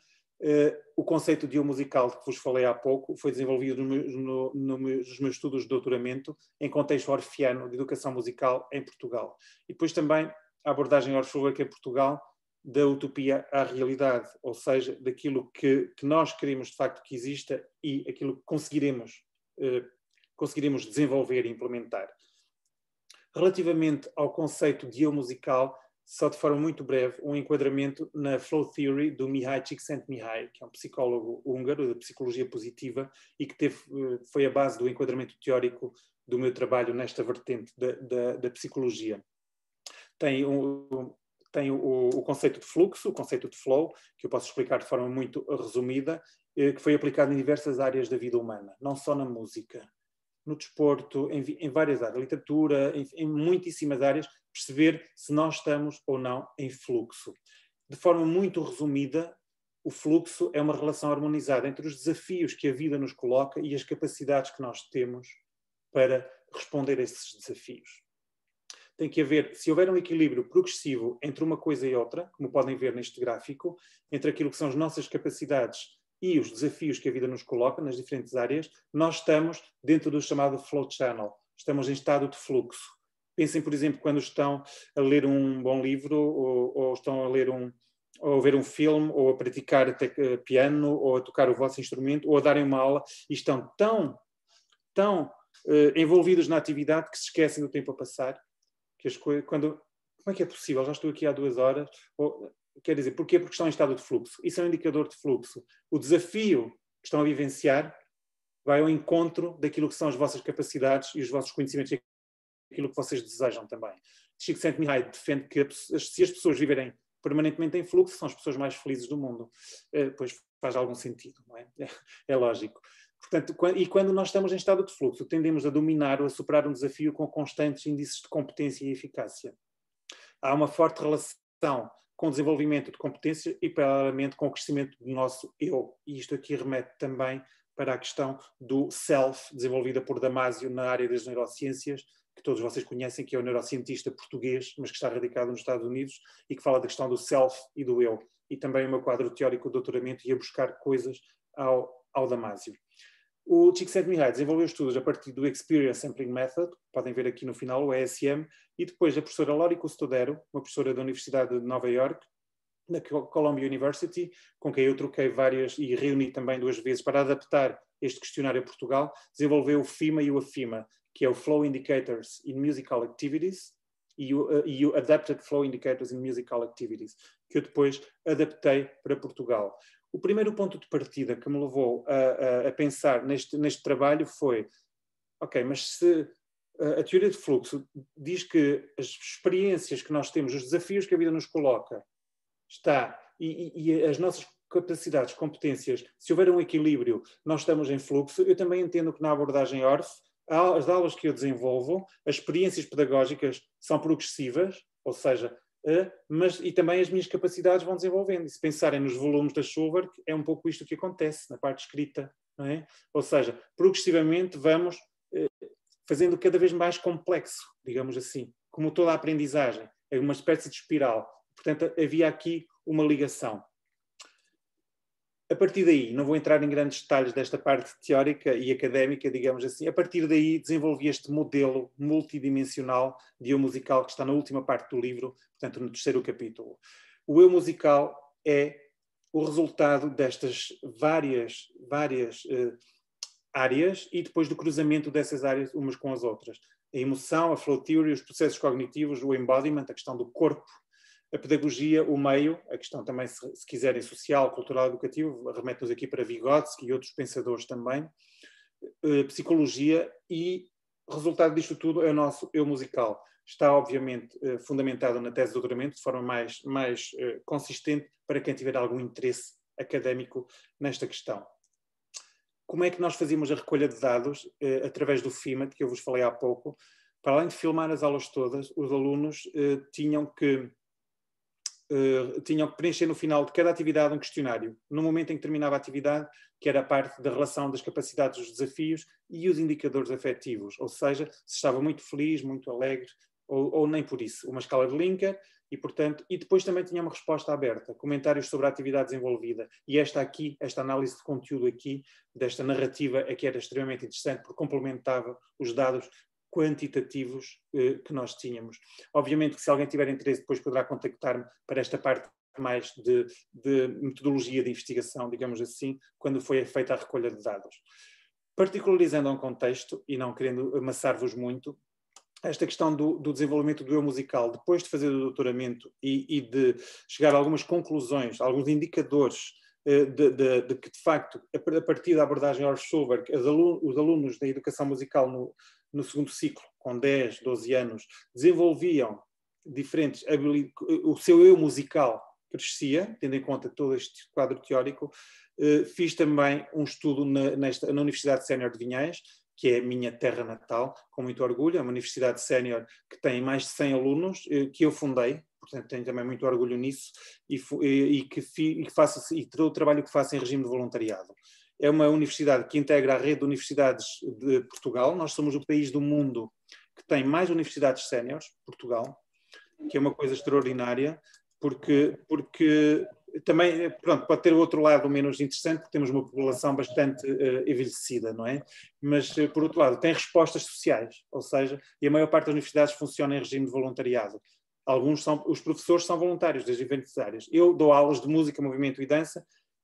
eh, o conceito de eu musical que vos falei há pouco foi desenvolvido no, no, nos meus estudos de doutoramento em contexto orfeano de educação musical em Portugal. E depois também a abordagem orfúrica em Portugal da utopia à realidade, ou seja, daquilo que, que, nós queremos de facto que exista e aquilo que conseguiremos, eh, conseguiremos desenvolver e implementar. Relativamente ao conceito de eu musical, só de forma muito breve, um enquadramento na Flow Theory do Mihai Csikszentmihalyi, que é um psicólogo húngaro da psicologia positiva e que teve, eh, foi a base do enquadramento teórico do meu trabalho nesta vertente da, da, da psicologia. Tem, um, tem o, o, conceito de fluxo, o conceito de flow, que eu posso explicar de forma muito resumida, eh, que foi aplicado em diversas áreas da vida humana, não só na música no desporto, em, em várias áreas, literatura, em, em muitíssimas áreas, perceber se nós estamos ou não em fluxo. De forma muito resumida, o fluxo é uma relação harmonizada entre os desafios que a vida nos coloca e as capacidades que nós temos para responder a esses desafios. Tem que haver, se houver um equilíbrio progressivo entre uma coisa e outra, como podem ver neste gráfico, entre aquilo que são as nossas capacidades e os desafios que a vida nos coloca nas diferentes áreas, nós estamos dentro do chamado flow channel, estamos em estado de fluxo. Pensem, por exemplo, quando estão a ler um bom livro ou, ou estão a ler um ou a ver um filme, ou a praticar eh, piano, ou a tocar o vosso instrumento, ou a darem uma aula, e estão tão, tão eh, envolvidos na atividade que se esquecem do tempo a passar, que as coisas, quando, como é que é possível? Já estou aqui há duas horas, ou, Quer dizer, porquê? Porque estão em estado de fluxo. Isso é um indicador de fluxo. O desafio que estão a vivenciar vai ao encontro daquilo que são as vossas capacidades e os vossos conhecimentos e aquilo que vocês desejam também. Chico Santimihai defende que se as pessoas viverem permanentemente em fluxo, são as pessoas mais felizes do mundo. Eh, pois faz algum sentido, não é? É lógico. Portanto, e quando nós estamos em estado de fluxo, tendemos a dominar ou a superar um desafio com constantes índices de competência e eficácia. Há uma forte relação com o desenvolvimento de competências e, paralelamente, com o crescimento do nosso eu. E isto aqui remete também para a questão do self, desenvolvida por Damasio na área das neurociências, que todos vocês conhecem, que é um neurocientista português, mas que está radicado nos Estados Unidos e que fala da questão do self e do eu. E também o meu quadro teórico de doutoramento ia buscar coisas ao, ao Damásio. O Csikszentmihalyi desenvolveu estudos a partir do Experience Sampling Method, podem ver aqui no final, o ESM, e depois a professora Lori Custodero, uma professora da Universidade de Nova York, da Columbia University, com quem eu troquei várias e reuni também duas vezes para adaptar este questionário a Portugal, desenvolveu o FIMA e o AFIMA, que é o Flow Indicators in Musical Activities e o, eh, e o Adapted Flow Indicators in Musical Activities, que eu depois adaptei para Portugal. O primeiro ponto de partida que me levou a, a, a pensar neste, neste trabalho foi: ok, mas se a teoria de fluxo diz que as experiências que nós temos, os desafios que a vida nos coloca, está e, e, as nossas capacidades, competências, se houver um equilíbrio, nós estamos em fluxo. Eu também entendo que na abordagem ORF, as aulas que eu desenvolvo, as experiências pedagógicas são progressivas, ou seja, eh, mas, e também as minhas capacidades vão desenvolvendo. E se pensarem nos volumes da Schubert, é um pouco isto que acontece na parte escrita. Não é? Ou seja, progressivamente vamos eh, fazendo cada vez mais complexo, digamos assim, como toda a aprendizagem. É uma espécie de espiral. Portanto, havia aqui uma ligação a partir daí, não vou entrar em grandes detalhes desta parte teórica e académica, digamos assim, a partir daí desenvolvi este modelo multidimensional de eu musical que está na última parte do livro, portanto, no terceiro capítulo. O eu musical é o resultado destas várias, várias eh, áreas e depois do cruzamento dessas áreas umas com as outras. A emoção, a flow theory, os processos cognitivos, o embodiment, a questão do corpo, a pedagogia, o meio, a questão também, se, se quiserem, social, cultural, educativo, remete-nos aqui para Vygotsky e outros pensadores também, eh, psicologia e resultado disto tudo é o nosso eu musical. Está, obviamente, eh, fundamentado na tese de doutoramento, de forma mais, mais eh, consistente, para quem tiver algum interesse académico nesta questão. Como é que nós fazíamos a recolha de dados através do FIMA, de que eu vos falei há pouco? Para além de filmar as aulas todas, os alunos tinham que eh, tinham que preencher no final de cada atividade um questionário, no momento em que terminava a atividade, que era a parte da relação das capacidades, dos desafios e os indicadores afetivos, ou seja, se estava muito feliz, muito alegre, ou, ou nem por isso. Uma escala de Linker, e portanto, e depois também tinha uma resposta aberta, comentários sobre a atividade desenvolvida. E esta aqui, esta análise de conteúdo aqui, desta narrativa, é que era extremamente interessante, porque complementava os dados quantitativos eh, que nós tínhamos. Obviamente que se alguém tiver interesse depois poderá contactar-me para esta parte mais de, de, metodologia de investigação, digamos assim, quando foi feita a recolha de dados. Particularizando a um contexto, e não querendo amassar-vos muito, esta questão do, do, desenvolvimento do eu musical, depois de fazer o doutoramento e, e de chegar a algumas conclusões, alguns indicadores eh, de, de, de, que, de facto, a partir da abordagem Orschulberg, os alunos da educação musical no, no segundo ciclo, com 10, 12 anos, desenvolviam diferentes o seu eu musical crescia, tendo em conta todo este quadro teórico. Eh, fiz também um estudo na, nesta, na Universidade Sénior de Vinhais, que é a minha terra natal, com muito orgulho. É uma universidade sénior que tem mais de 100 alunos, eh, que eu fundei, portanto tenho também muito orgulho nisso, e, e, e que, fi, e que faço, e todo o trabalho que faço em regime de voluntariado é uma universidade que integra a rede de universidades de Portugal. Nós somos o país do mundo que tem mais universidades séniores, Portugal, que é uma coisa extraordinária, porque, porque também, pronto, pode ter o outro lado menos interessante, porque temos uma população bastante uh, envelhecida, não é? Mas, eh, por outro lado, tem respostas sociais, ou seja, e a maior parte das universidades funciona em regime de voluntariado. Alguns são, os professores são voluntários das diferentes áreas. Eu dou aulas de música, movimento e dança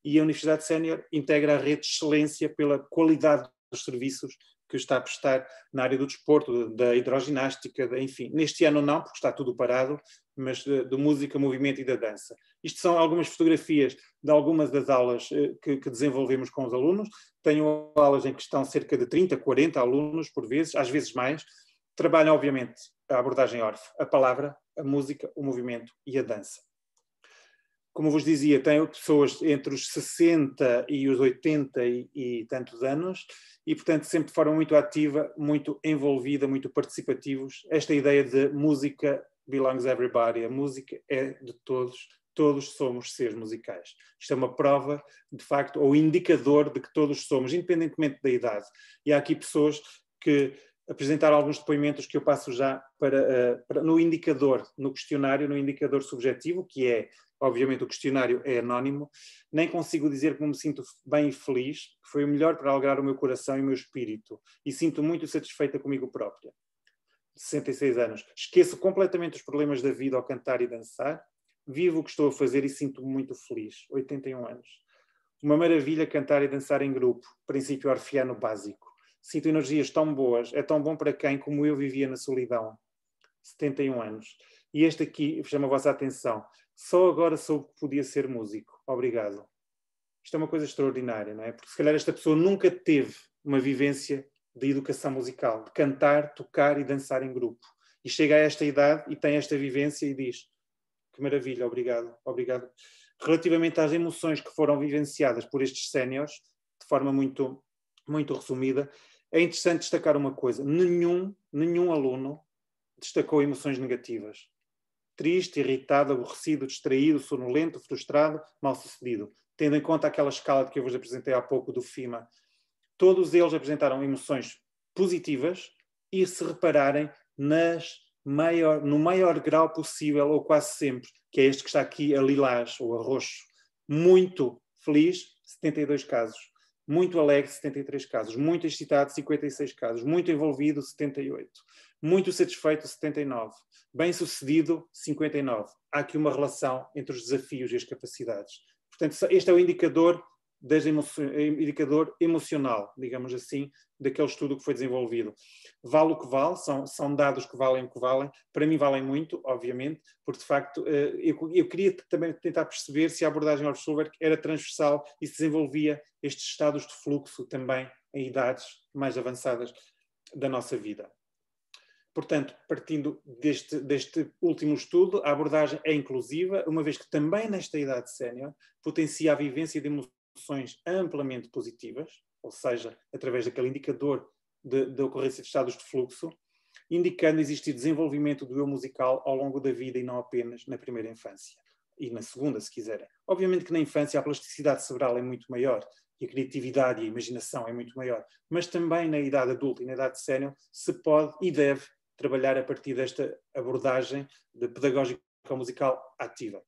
e a Universidade Sénior integra a rede de excelência pela qualidade dos serviços que está a prestar na área do desporto, da hidroginástica, de, enfim. Neste ano não, porque está tudo parado, mas de, música, movimento e da dança. Isto são algumas fotografias de algumas das aulas eh, que, que, desenvolvemos com os alunos. Tenho aulas em que estão cerca de 30, 40 alunos por vezes, às vezes mais. Trabalham, obviamente, a abordagem órfã, a palavra, a música, o movimento e a dança como vos dizia, tem pessoas entre os 60 e os 80 e, e tantos anos, e, portanto, sempre de forma muito ativa, muito envolvida, muito participativos. Esta ideia de música belongs to everybody, a música é de todos, todos somos seres musicais. Isto é uma prova, de facto, ou indicador de que todos somos, independentemente da idade. E há aqui pessoas que apresentar alguns depoimentos que eu passo já para, eh, para, no indicador, no questionário, no indicador subjetivo, que é, obviamente, o questionário é anónimo. Nem consigo dizer como me sinto bem e feliz, que foi o melhor para alegrar o meu coração e o meu espírito, e sinto muito satisfeita comigo própria. 66 anos. Esqueço completamente os problemas da vida ao cantar e dançar. Vivo o que estou a fazer e sinto-me muito feliz. 81 anos. Uma maravilha cantar e dançar em grupo, princípio orfiano básico sinto energias tão boas, é tão bom para quem, como eu, vivia na solidão. 71 anos. E este aqui chama a vossa atenção. Só agora soube que podia ser músico. Obrigado. Isto é uma coisa extraordinária, não é? Porque se calhar esta pessoa nunca teve uma vivência de educação musical, de cantar, tocar e dançar em grupo. E chega a esta idade e tem esta vivência e diz: Que maravilha, obrigado, obrigado. Relativamente às emoções que foram vivenciadas por estes séniores, de forma muito, muito resumida, é interessante destacar uma coisa: nenhum, nenhum aluno destacou emoções negativas. Triste, irritado, aborrecido, distraído, sonolento, frustrado, mal sucedido. Tendo em conta aquela escala de que eu vos apresentei há pouco do FIMA, todos eles apresentaram emoções positivas e, se repararem, nas maior, no maior grau possível, ou quase sempre, que é este que está aqui a lilás ou a roxo. Muito feliz, 72 casos muito alegre, 73 casos, muito excitado, 56 casos, muito envolvido, 78, muito satisfeito, 79, bem sucedido, 59. Há aqui uma relação entre os desafios e as capacidades. Portanto, este é o indicador indicador emocional, digamos assim, daquele estudo que foi desenvolvido. Vale o que vale, são, são dados que valem o que valem, para mim valem muito, obviamente, porque de facto eh, eu, eu queria também tentar perceber se a abordagem ao Schulberg era transversal e se desenvolvia estes estados de fluxo também em idades mais avançadas da nossa vida. Portanto, partindo deste, deste, último estudo, a abordagem é inclusiva, uma vez que também nesta idade sénior potencia a vivência de discussões amplamente positivas, ou seja, através daquele indicador da ocorrência de estados de fluxo, indicando existir desenvolvimento do eu musical ao longo da vida e não apenas na primeira infância e na segunda, se quiserem. Obviamente que na infância a plasticidade cerebral é muito maior e a criatividade e a imaginação é muito maior, mas também na idade adulta e na idade sénior se pode e deve trabalhar a partir desta abordagem de pedagógica musical ativa.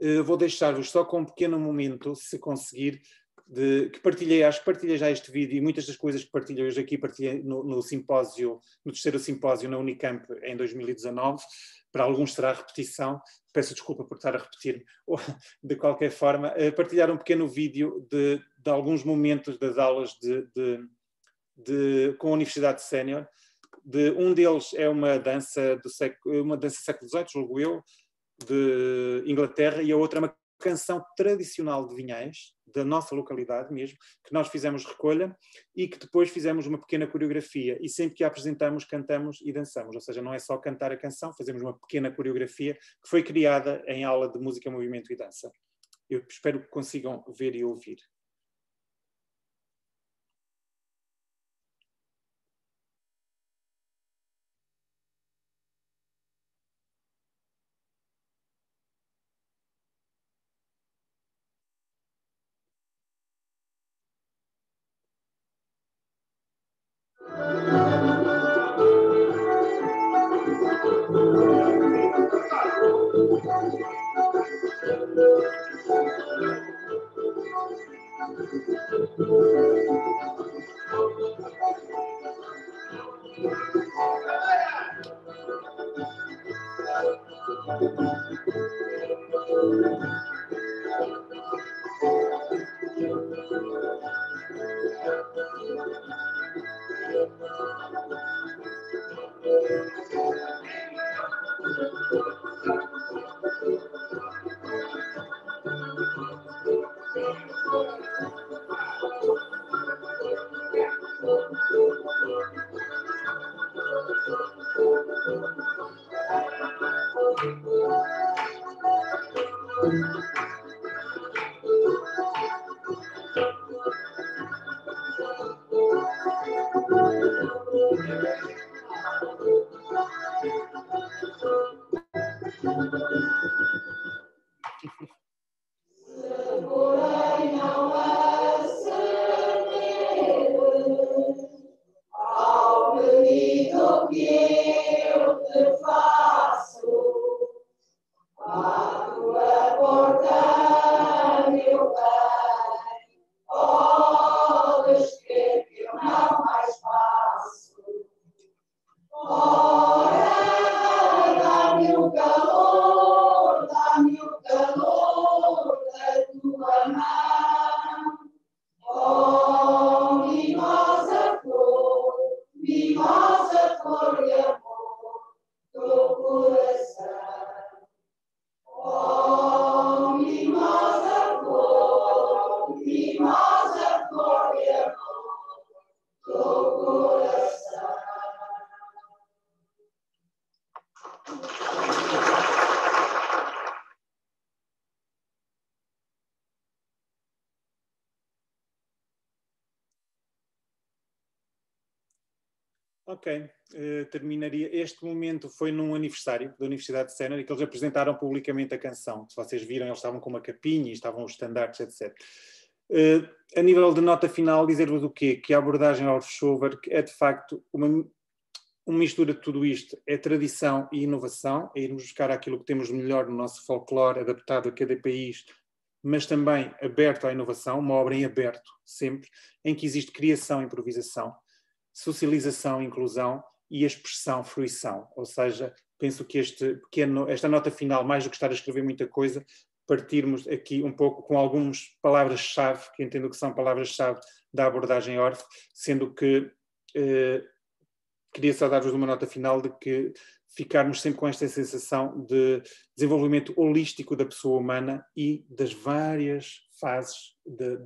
Eh, vou deixar-vos só com um pequeno momento, se conseguir, de, que partilhei, acho que partilhei já este vídeo e muitas das coisas que partilhei hoje aqui partilhei no, no simpósio, no terceiro simpósio na Unicamp em 2019, para alguns será repetição, peço desculpa por estar a repetir de qualquer forma, eh, partilhar um pequeno vídeo de, de alguns momentos das aulas de, de, com a Universidade Sénior, um deles é uma dança do uma dança século XVIII, julgo eu, de Inglaterra e a outra é uma canção tradicional de Vinhais, da nossa localidade mesmo, que nós fizemos recolha e que depois fizemos uma pequena coreografia e sempre que a apresentamos cantamos e dançamos, ou seja, não é só cantar a canção, fazemos uma pequena coreografia que foi criada em aula de música, movimento e dança. Eu espero que consigam ver e ouvir. Thank you. Ok, uh, terminaria. Este momento foi num aniversário da Universidade de Sena, em que eles apresentaram publicamente a canção. Se vocês viram, eles estavam com uma capinha e estavam os standards, etc. Uh, eh, a nível de nota final, dizer-vos o quê? Que a abordagem ao Schover é de facto uma, uma mistura de tudo isto é tradição e inovação, é irmos buscar aquilo que temos melhor no nosso folclore, adaptado a cada país, mas também aberto à inovação, uma obra em aberto, sempre, em que existe criação e improvisação socialização, inclusão e a expressão, fruição. Ou seja, penso que este pequeno, esta nota final, mais do que estar a escrever muita coisa, partirmos aqui um pouco com algumas palavras-chave, que entendo que são palavras-chave da abordagem ORF, sendo que eh, queria só dar-vos uma nota final de que ficarmos sempre com esta sensação de desenvolvimento holístico da pessoa humana e das várias fases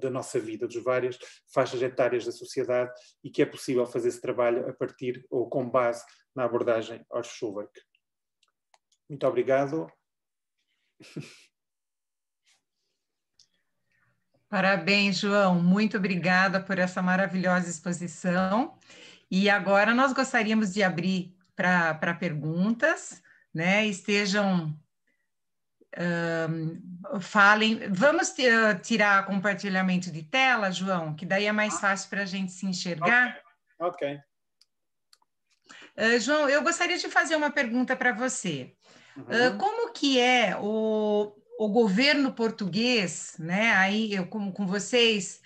da nossa vida, dos várias faixas etárias da sociedade e que é possível fazer esse trabalho a partir ou com base na abordagem aos Muito obrigado. Parabéns, João. Muito obrigada por essa maravilhosa exposição. E agora nós gostaríamos de abrir para perguntas, né? Estejam falem. Vamos ah, tirar compartilhamento de tela, João, que daí é mais ah. fácil para a gente se enxergar. Ok. okay. Uh, João, eu gostaria de fazer uma pergunta para você. Uhum. Uh, como que é o, o governo português, né? Aí eu como com vocês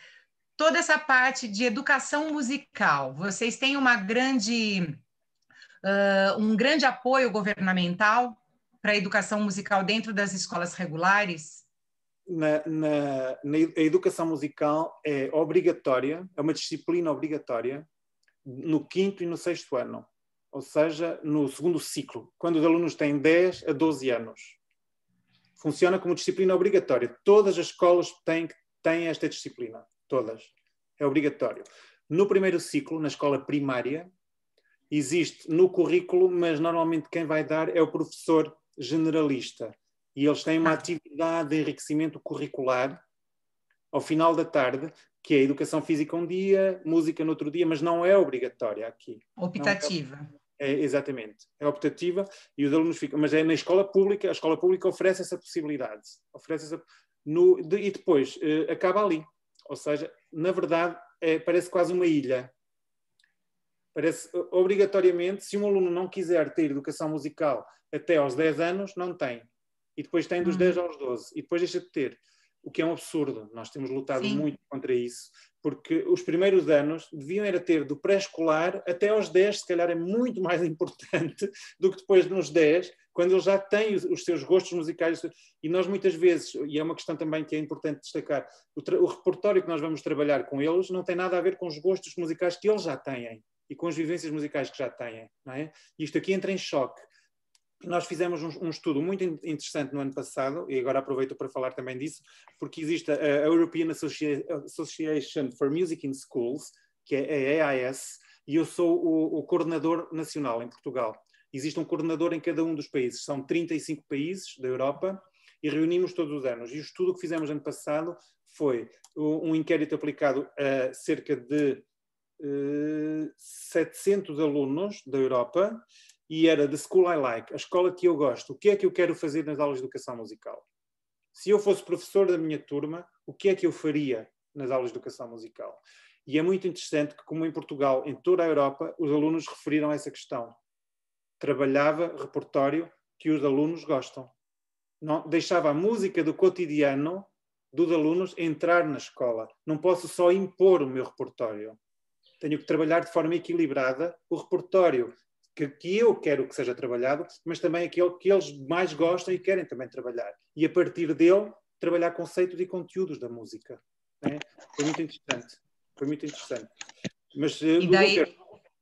toda essa parte de educação musical. Vocês têm uma grande uh, um grande apoio governamental para a educação musical dentro das escolas regulares? Na, na, na, a educação musical é obrigatória, é uma disciplina obrigatória no quinto e no sexto ano, ou seja, no segundo ciclo, quando os alunos têm 10 a 12 anos. Funciona como disciplina obrigatória. Todas as escolas têm, têm esta disciplina, todas. É obrigatório. No primeiro ciclo, na escola primária, existe no currículo, mas normalmente quem vai dar é o professor generalista e eles têm uma ah. atividade de enriquecimento curricular ao final da tarde, que é educação física um dia, música no outro dia, mas não é obrigatória aqui. É optativa. É, exatamente, é optativa e os alunos ficam, mas é na escola pública, a escola pública oferece essa possibilidade, oferece essa, no, de, e depois eh, acaba ali, ou seja, na verdade é, parece quase uma ilha, Parece, obrigatoriamente, se um aluno não quiser ter educação musical até aos 10 anos, não tem. E depois tem dos hum. 10 aos 12. E depois deixa de ter. O que é um absurdo. Nós temos lutado Sim. muito contra isso, porque os primeiros anos deviam era ter do pré-escolar até aos 10, se calhar é muito mais importante do que depois nos 10, quando ele já tem os, os seus gostos musicais. E nós muitas vezes, e é uma questão também que é importante destacar, o, o repertório que nós vamos trabalhar com eles não tem nada a ver com os gostos musicais que eles já têm e com as vivências musicais que já têm. Não é? Isto aqui entra em choque. Nós fizemos um, um, estudo muito interessante no ano passado, e agora aproveito para falar também disso, porque existe a, a European Association for Music in Schools, que é a EAS, e eu sou o, o coordenador nacional em Portugal. Existe um coordenador em cada um dos países, são 35 países da Europa, e reunimos todos os anos. E o estudo que fizemos ano passado foi um inquérito aplicado a cerca de 700 alunos da Europa e era The School I Like, a escola que eu gosto. O que é que eu quero fazer nas aulas de educação musical? Se eu fosse professor da minha turma, o que é que eu faria nas aulas de educação musical? E é muito interessante que, como em Portugal, em toda a Europa, os alunos referiram a essa questão. Trabalhava repertório que os alunos gostam. Não, deixava a música do cotidiano dos alunos entrar na escola. Não posso só impor o meu repertório tenho que trabalhar de forma equilibrada o repertório que, que, eu quero que seja trabalhado, mas também aquele que eles mais gostam e querem também trabalhar. E a partir dele, trabalhar conceitos e conteúdos da música. Né? Foi muito interessante. Foi muito interessante. Mas, eh, e daí...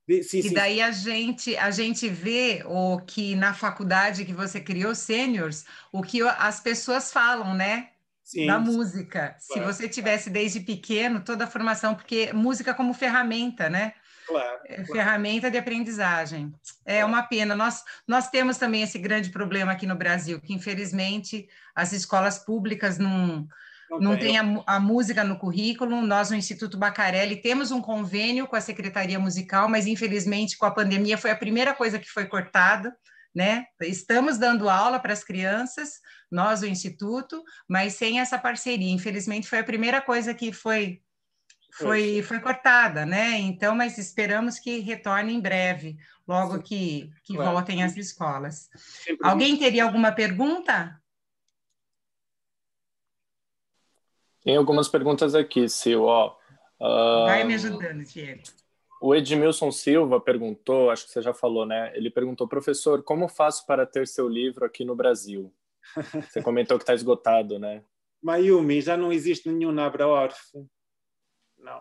Sim, sim. e daí a gente a gente vê o que na faculdade que você criou seniors, o que as pessoas falam né Sim, da música. Claro, Se você tivesse desde pequeno toda a formação, porque música como ferramenta, né? Claro, é, claro. Ferramenta de aprendizagem. É uma pena. Nós, nós temos também esse grande problema aqui no Brasil, que infelizmente as escolas públicas não, não, não tem, a, a, música no currículo. Nós, no Instituto Bacarelli, temos um convênio com a Secretaria Musical, mas infelizmente com a pandemia foi a primeira coisa que foi cortada né? Estamos dando aula para as crianças, nós, o Instituto, mas sem essa parceria. Infelizmente, foi a primeira coisa que foi foi, foi cortada, né? Então, mas esperamos que retorne em breve, logo que, que claro. voltem as escolas. Alguém teria alguma pergunta? Tem algumas perguntas aqui, Sil. Ó, uh... Vai me ajudando, Diego. O Edmilson Silva perguntou, acho que você já falou, né? Ele perguntou, professor, como faço para ter seu livro aqui no Brasil? Você comentou que está esgotado, né? Mayumi, já não existe nenhum na Abraorf? Não.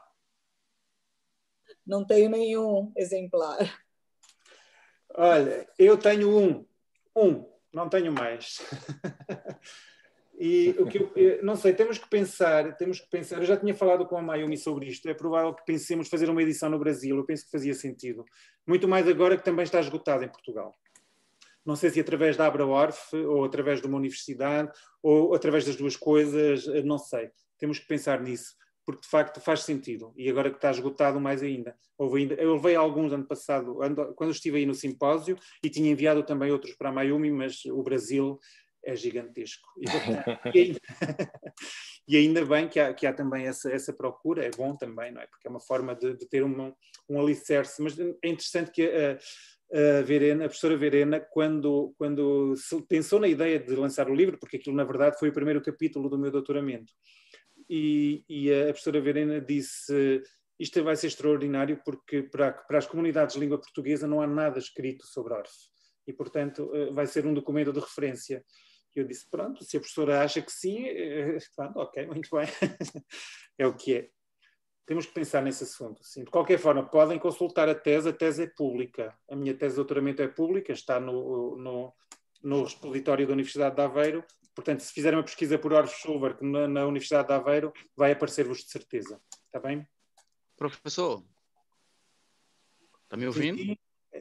Não tenho nenhum exemplar. Olha, eu tenho um. Um, não tenho mais. E o que eu, eh, não sei, temos que pensar, temos que pensar. Eu já tinha falado com a Mayumi sobre isto. É provável que pensemos fazer uma edição no Brasil. Eu penso que fazia sentido. Muito mais agora que também está esgotado em Portugal. Não sei se através da Abraorf ou através de uma universidade ou através das duas coisas, eh, não sei. Temos que pensar nisso porque de facto faz sentido e agora que está esgotado mais ainda. Houve ainda eu levei alguns ano passado, quando estive aí no simpósio, e tinha enviado também outros para a Mayumi, mas o Brasil é gigantesco. E, portanto, e, ainda, e, ainda, bem que há, que há também essa, essa, procura, é bom também, não é? Porque é uma forma de, de ter um, um alicerce. Mas é interessante que a, a, Verena, a professora Verena, quando, quando pensou na ideia de lançar o livro, porque aquilo na verdade foi o primeiro capítulo do meu doutoramento, e, e a professora Verena disse isto vai ser extraordinário porque para, para, as comunidades de língua portuguesa não há nada escrito sobre Orfe". e, portanto, eh, vai ser um documento de referência. Eu disse, pronto, se a professora acha que sim, eh, pronto, ok, muito bem. é o que é. Temos que pensar nesse assunto. Sim. De qualquer forma, podem consultar a tese, a tese é pública. A minha tese de doutoramento é pública, está no, no, no repositório da Universidade de Aveiro. Portanto, se fizerem uma pesquisa por Orf Schulberg na, na Universidade de Aveiro, vai aparecer-vos de certeza. Está bem? Professor, está me ouvindo? Sim, sim.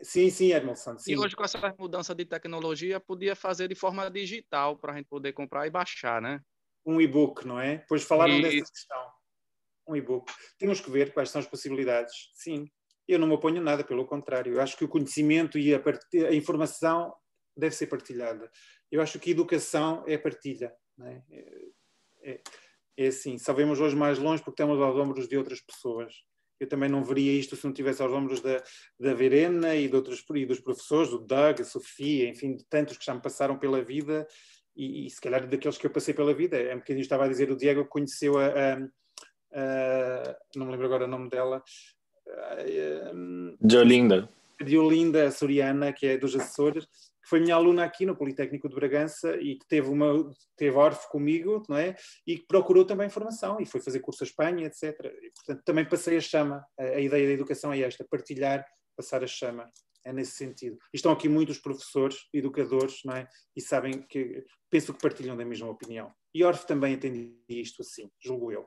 Sim, sim, Edmondson. Sim. E hoje, com essa mudança de tecnologia, podia fazer de forma digital para a gente poder comprar e baixar, né? Um e-book, não é? Pois falaram e... dessa questão. Um e-book. Temos que ver quais são as possibilidades. Sim, eu não me oponho nada, pelo contrário. Eu acho que o conhecimento e a, part... a informação deve ser partilhada. Eu acho que a educação é partilha. Né? É, é, é assim, só vemos hoje mais longe porque estamos aos ombros de outras pessoas eu também não veria isto se não tivesse aos ombros da, da Verena e, de outros, e dos professores, do Doug, a Sofia, enfim, de tantos que já me passaram pela vida e, e se calhar daqueles que eu passei pela vida. É um bocadinho, estava a dizer, o Diego conheceu a, a, a não me lembro agora o nome dela. Jolinda. Diolinda Soriana, que é dos Açores, que foi minha aluna aqui no Politécnico de Bragança e que teve uma teve ORF comigo, não é? E que procurou também formação e foi fazer curso a Espanha, etc. E, portanto, também passei a chama. A, a ideia da educação é esta, partilhar, passar a chama é nesse sentido. E estão aqui muitos professores, educadores, não é? E sabem que, penso que partilham da mesma opinião. E Orf também entende isto assim, julgo eu.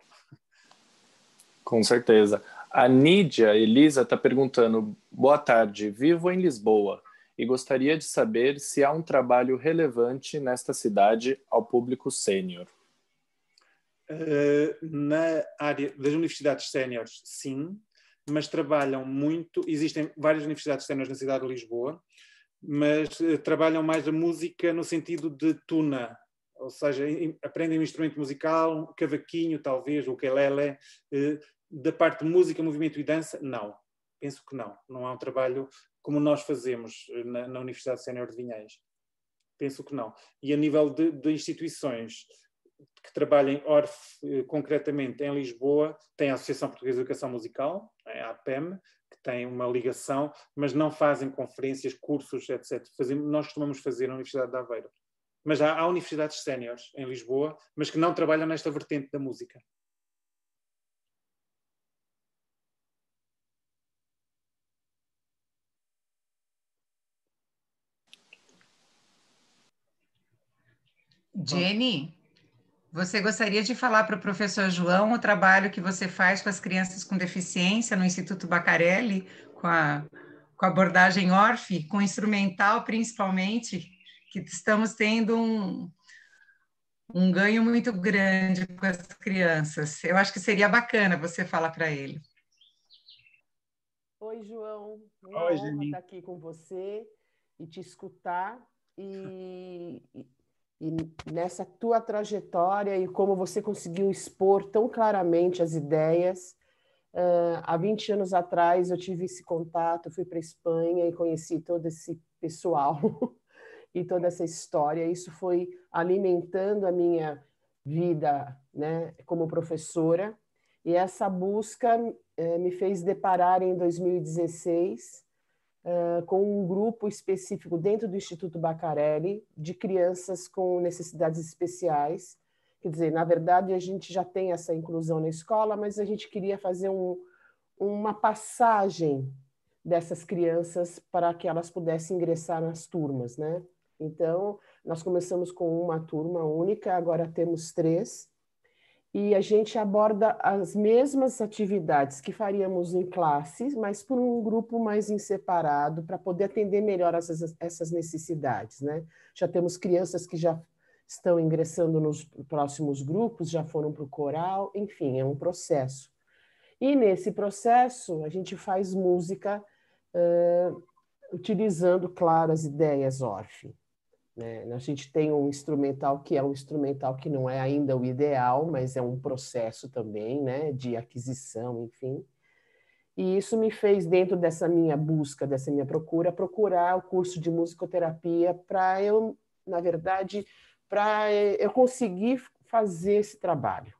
Com certeza. A Nídia Elisa está perguntando: boa tarde, vivo em Lisboa e gostaria de saber se há um trabalho relevante nesta cidade ao público sênior. Uh, na área das universidades séniores, sim, mas trabalham muito. Existem várias universidades séniores na cidade de Lisboa, mas uh, trabalham mais a música no sentido de tuna, ou seja, em, aprendem um instrumento musical, um cavaquinho, talvez, o quelele Uh, eh, da parte de música, movimento e dança, não. Penso que não. Não há um trabalho como nós fazemos eh, na, na Universidade Sénior de Vinhais? Penso que não. E a nível de, de instituições que trabalhem ORF eh, concretamente em Lisboa, tem a Associação Portuguesa de Educação Musical, a APEM, que tem uma ligação, mas não fazem conferências, cursos, etc. Fazemos, nós costumamos fazer na Universidade de Aveiro. Mas há, há universidades séniores em Lisboa, mas que não trabalham nesta vertente da música. Jenny, você gostaria de falar para o professor João o trabalho que você faz com as crianças com deficiência no Instituto Bacarelli, com a, com a abordagem ORF, com instrumental principalmente, que estamos tendo um, um ganho muito grande com as crianças. Eu acho que seria bacana você falar para ele. Oi, João. Oi, Jenny. estar aqui com você e te escutar. E, e nessa tua trajetória e como você conseguiu expor tão claramente as ideias, uh, há 20 anos atrás eu tive esse contato, fui para a Espanha e conheci todo esse pessoal e toda essa história. Isso foi alimentando a minha vida, né, como professora. E essa busca eh, me fez deparar em 2016 uh, com um grupo específico dentro do Instituto Bacarelli de crianças com necessidades especiais. Quer dizer, na verdade, a gente já tem essa inclusão na escola, mas a gente queria fazer um, uma passagem dessas crianças para que elas pudessem ingressar nas turmas, né? Então, nós começamos com uma turma única, agora temos três, e a gente aborda as mesmas atividades que faríamos em classes, mas por um grupo mais em separado, para poder atender melhor essas, essas necessidades. Né? Já temos crianças que já estão ingressando nos próximos grupos, já foram para o coral, enfim, é um processo. E nesse processo, a gente faz música uh, utilizando, claro, as ideias órfãs. Né? A gente tem um instrumental que é um instrumental que não é ainda o ideal, mas é um processo também né? de aquisição, enfim. E isso me fez, dentro dessa minha busca, dessa minha procura, procurar o curso de musicoterapia para eu, na verdade, para eu conseguir fazer esse trabalho.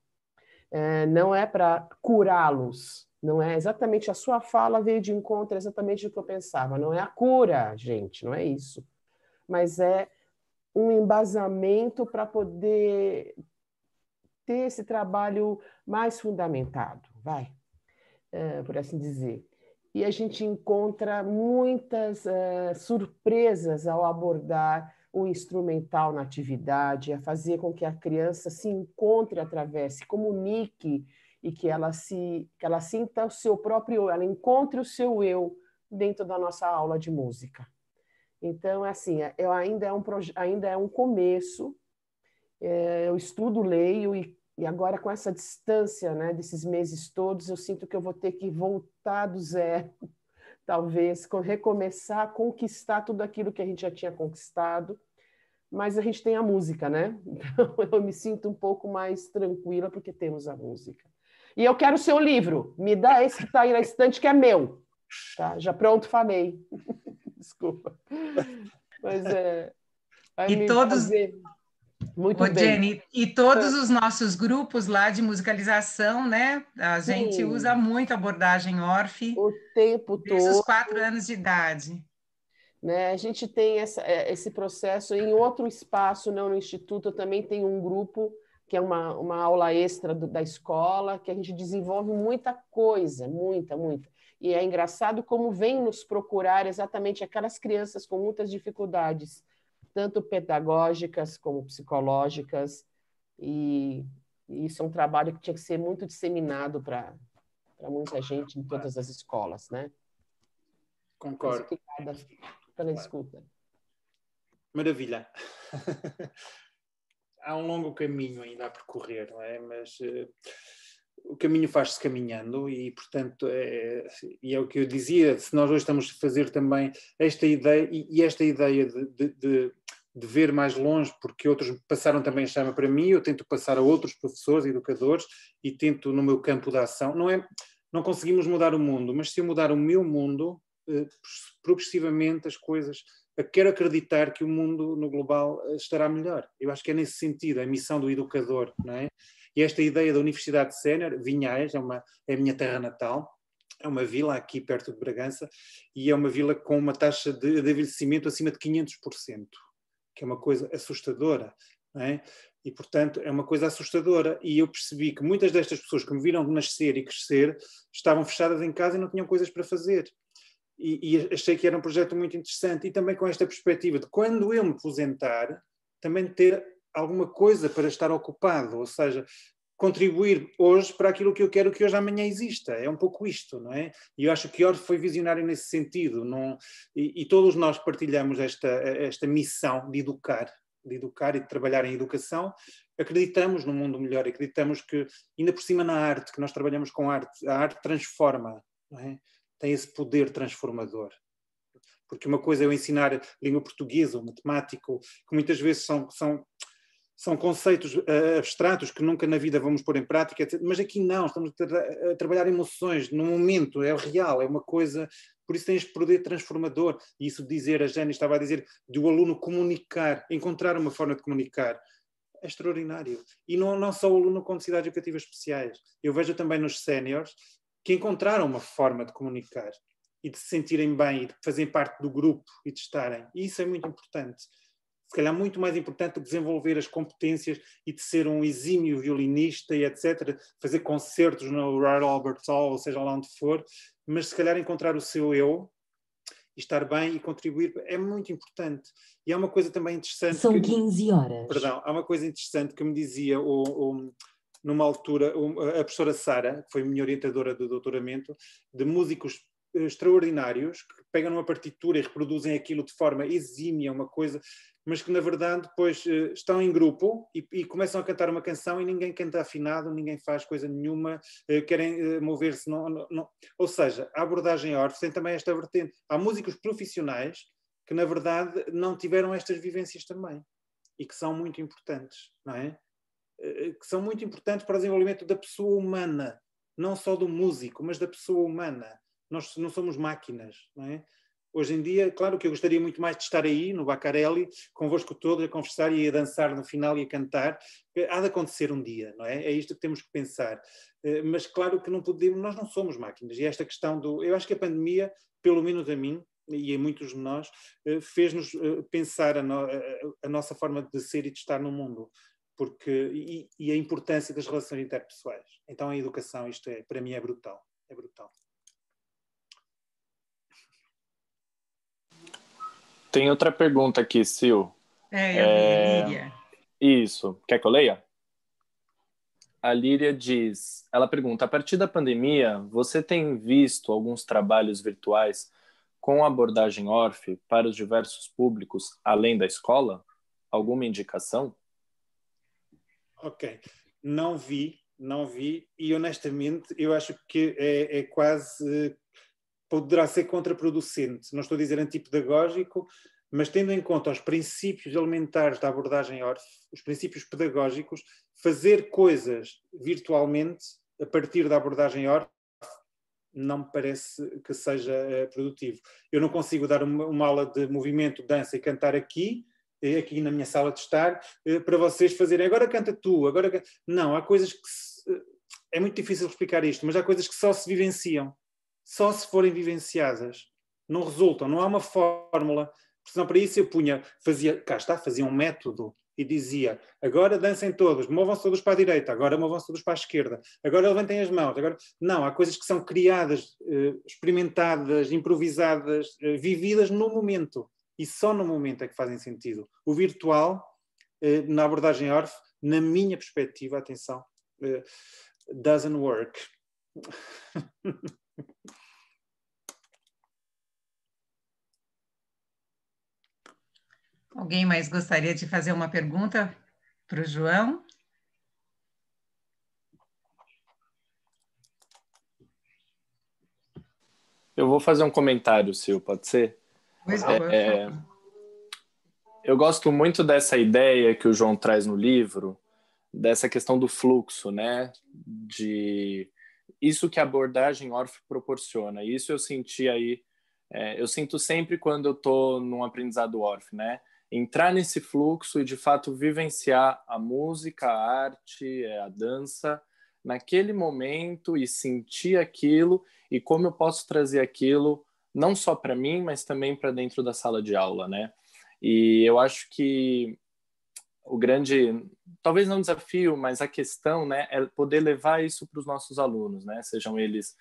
É, não é para curá-los, não é exatamente a sua fala veio de encontro exatamente o que eu pensava, não é a cura, gente, não é isso. Mas é um embasamento para poder ter esse trabalho mais fundamentado, vai, é, por assim dizer. E a gente encontra muitas é, surpresas ao abordar o instrumental na atividade, a fazer com que a criança se encontre através, se comunique e que ela se que ela sinta o seu próprio eu, ela encontre o seu eu dentro da nossa aula de música. Então, é assim, é, eu ainda é um, ainda é um começo, é, eu estudo, leio e, e agora com essa distância né, desses meses todos, eu sinto que eu vou ter que voltar do zero, talvez, recomeçar a conquistar tudo aquilo que a gente já tinha conquistado, mas a gente tem a música, né? Então eu me sinto um pouco mais tranquila porque temos a música. E eu quero o seu livro, me dá esse que está aí na estante que é meu tá já pronto falei. Desculpa. Mas é. E todos. Fazer. Muito Ô, bem. Jenny, e todos os nossos grupos lá de musicalização, né? A Sim. gente usa muito a abordagem ORF. O tempo desde todo. Desde os quatro anos de idade. Né? A gente tem essa, é, esse processo em outro espaço, não no Instituto, eu também tem um grupo que é uma, uma aula extra do, da escola, que a gente desenvolve muita coisa, muita, muita. E é engraçado como vem nos procurar exatamente aquelas crianças com muitas dificuldades, tanto pedagógicas como psicológicas, e, e isso é um trabalho que tinha que ser muito disseminado para muita gente em todas as escolas, né? Concordo. Obrigada pela escuta. Maravilha. Há um longo caminho ainda a percorrer, não é? Mas uh o caminho faz-se caminhando e, portanto, é, assim, e é o que eu dizia, se nós hoje estamos a fazer também esta ideia, e, e esta ideia de, de, de, de, ver mais longe, porque outros passaram também a chama para mim, eu tento passar a outros professores, educadores, e tento no meu campo de ação, não é... Não conseguimos mudar o mundo, mas se eu mudar o meu mundo, eh, progressivamente as coisas. Quero acreditar que o mundo no global eh, estará melhor. Eu acho que é nesse sentido a missão do educador, não é? E esta ideia da Universidade Sénior, Vinhais, é, uma, é a minha terra natal, é uma vila aqui perto de Bragança e é uma vila com uma taxa de, de envelhecimento acima de 500%, que é uma coisa assustadora. É? E, portanto, é uma coisa assustadora. E eu percebi que muitas destas pessoas que me viram nascer e crescer estavam fechadas em casa e não tinham coisas para fazer. E, e achei que era um projeto muito interessante. E também com esta perspectiva de quando eu me aposentar, também ter alguma coisa para estar ocupado, ou seja, contribuir hoje para aquilo que eu quero que hoje amanhã exista. É um pouco isto, não é? E eu acho que Orff foi visionário nesse sentido, não, e, e todos nós partilhamos esta, esta missão de educar, de educar e de trabalhar em educação, acreditamos num mundo melhor, acreditamos que, ainda por cima na arte, que nós trabalhamos com arte, a arte transforma, é? tem esse poder transformador. Porque uma coisa é eu ensinar língua portuguesa, ou matemático, que muitas vezes são, são são conceitos uh, abstratos que nunca na vida vamos pôr em prática, etc. mas aqui não, estamos a, tra a trabalhar emoções no momento, é real, é uma coisa, por isso tens poder transformador, e isso dizer, a Jane estava a dizer, de o aluno comunicar, encontrar uma forma de comunicar, é extraordinário, e não, não só o aluno com necessidades educativas especiais, eu vejo também nos séniores que encontraram uma forma de comunicar, e de se sentirem bem, e de fazerem parte do grupo, e de estarem, e isso é muito importante, se calhar muito mais importante do que desenvolver as competências e de ser um exímio violinista e etc., fazer concertos no Royal Albert Hall, ou seja lá onde for, mas se calhar encontrar o seu eu e estar bem e contribuir é muito importante. E há uma coisa também interessante. São que, 15 horas. Perdão, há uma coisa interessante que me dizia o, o numa altura, a professora Sara, que foi minha orientadora do doutoramento, de músicos eh, extraordinários pegam numa partitura e reproduzem aquilo de forma exímia, uma coisa, mas que na verdade depois eh, estão em grupo e, e começam a cantar uma canção e ninguém canta afinado, ninguém faz coisa nenhuma, eh, querem eh, mover-se. Não, não, Ou seja, a abordagem órfã tem também esta vertente. Há músicos profissionais que na verdade não tiveram estas vivências também e que são muito importantes, não é? Que são muito importantes para o desenvolvimento da pessoa humana, não só do músico, mas da pessoa humana. Nós não somos máquinas, não é? Hoje em dia, claro que eu gostaria muito mais de estar aí, no Bacarelli, convosco todos, a conversar e a dançar no final e a cantar. Há de acontecer um dia, não é? É isto que temos que pensar. Eh, mas claro que não podemos, nós não somos máquinas. E esta questão do. Eu acho que a pandemia, pelo menos a mim, e a muitos de nós, eh, fez-nos eh, pensar a, no, a, nossa forma de ser e de estar no mundo. Porque, e, e a importância das relações interpessoais. Então a educação, isto é, para mim é brutal. É brutal. Tem outra pergunta aqui, Sil. É, é... Líria. Isso. Quer que eu leia? A Líria diz, ela pergunta, a partir da pandemia, você tem visto alguns trabalhos virtuais com abordagem ORF para os diversos públicos além da escola? Alguma indicação? Ok. Não vi, não vi, e honestamente eu acho que é, é quase poderá ser contraproducente, não estou a dizer antipedagógico, mas tendo em conta os princípios elementares da abordagem ORF, os princípios pedagógicos, fazer coisas virtualmente a partir da abordagem ORF não me parece que seja eh, produtivo. Eu não consigo dar uma, aula de movimento, dança e cantar aqui, eh, aqui na minha sala de estar, eh, para vocês fazerem agora canta tu, agora canta... Não, há coisas que. Se... É muito difícil explicar isto, mas há coisas que só se vivenciam só se forem vivenciadas. Não resultam, não há é uma fórmula. Senão para isso eu punha, fazia, cá está, fazia um método e dizia, agora dancem todos, movam-se todos para a direita, agora movam-se todos para a esquerda, agora levantem as mãos, agora... Não, há coisas que são criadas, eh, experimentadas, improvisadas, eh, vividas no momento. E só no momento é que fazem sentido. O virtual, eh, na abordagem ORF, na minha perspectiva, atenção, doesn't work. Alguém mais gostaria de fazer uma pergunta para o João? Eu vou fazer um comentário, Sil, pode ser? Pois é, é, eu gosto muito dessa ideia que o João traz no livro, dessa questão do fluxo, né? De isso que a abordagem ORF proporciona. Isso eu senti aí, é, eu sinto sempre quando eu estou num aprendizado ORF, né? entrar nesse fluxo e de fato vivenciar a música, a arte, é, a dança naquele momento e sentir aquilo e como eu posso trazer aquilo não só para mim, mas também para dentro da sala de aula, né? E eu acho que o grande, talvez não desafio, mas a questão, né, é poder levar isso para os nossos alunos, né? Sejam eles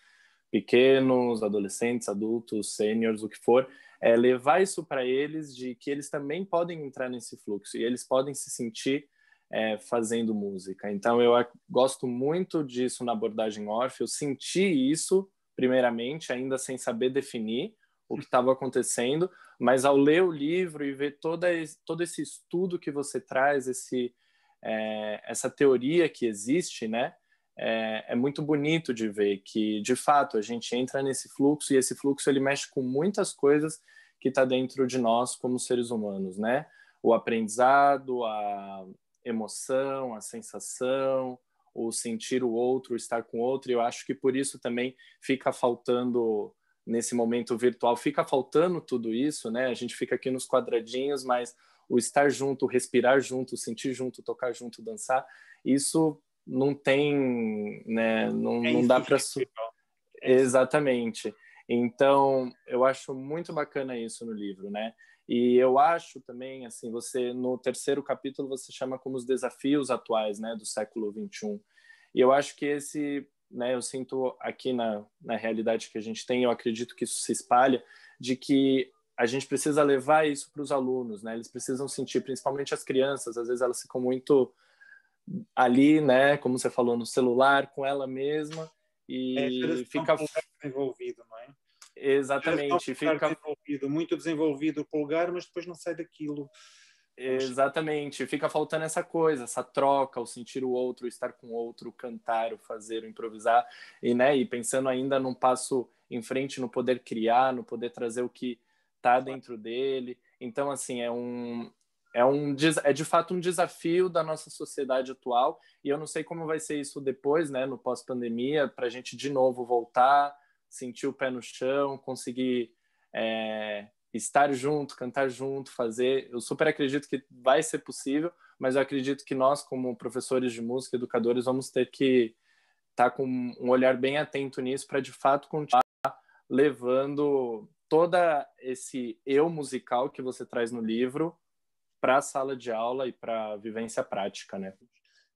pequenos, adolescentes, adultos, sêniores, o que for, é levar isso para eles de que eles também podem entrar nesse fluxo e eles podem se sentir é, fazendo música. Então eu gosto muito disso na abordagem Orff. Eu senti isso primeiramente, ainda sem saber definir o que estava acontecendo, mas ao ler o livro e ver todo esse, todo esse estudo que você traz, esse é, essa teoria que existe, né? é, é, muito bonito de ver que, de fato, a gente entra nesse fluxo e esse fluxo ele mexe com muitas coisas que está dentro de nós como seres humanos, né? O aprendizado, a emoção, a sensação, o sentir o outro, estar com o outro. E eu acho que por isso também fica faltando nesse momento virtual, fica faltando tudo isso, né? A gente fica aqui nos quadradinhos, mas o estar junto, respirar junto, sentir junto, tocar junto, dançar, isso não tem, né, não, é não dá para é exatamente. Então, eu acho muito bacana isso no livro, né? E eu acho também, assim, você no terceiro capítulo você chama como os desafios atuais, né, do século 21. E eu acho que esse, né, eu sinto aqui na, na realidade que a gente tem, eu acredito que isso se espalha, de que a gente precisa levar isso para os alunos, né? Eles precisam sentir, principalmente as crianças, às vezes elas ficam muito ali, né, como você falou, no celular, com ela mesma e é, fica desenvolvido, não é? Exatamente, fica desenvolvido, muito desenvolvido o lugar, mas depois não sai daquilo. Exatamente, fica faltando essa coisa, essa troca, o sentir o outro, o estar com o outro, o cantar, o fazer, o improvisar, e, né, e pensando ainda num passo em frente no poder criar, no poder trazer o que está dentro dele. Então, assim, é um, é, um, é de fato um desafio da nossa sociedade atual e eu não sei como vai ser isso depois, né, no pós-pandemia, para a gente de novo voltar, sentir o pé no chão, conseguir é, estar junto, cantar junto, fazer. Eu super acredito que vai ser possível, mas eu acredito que nós, como professores de música, educadores, vamos ter que estar tá com um olhar bem atento nisso para de fato continuar levando toda esse eu musical que você traz no livro para a sala de aula e para a vivência prática, né?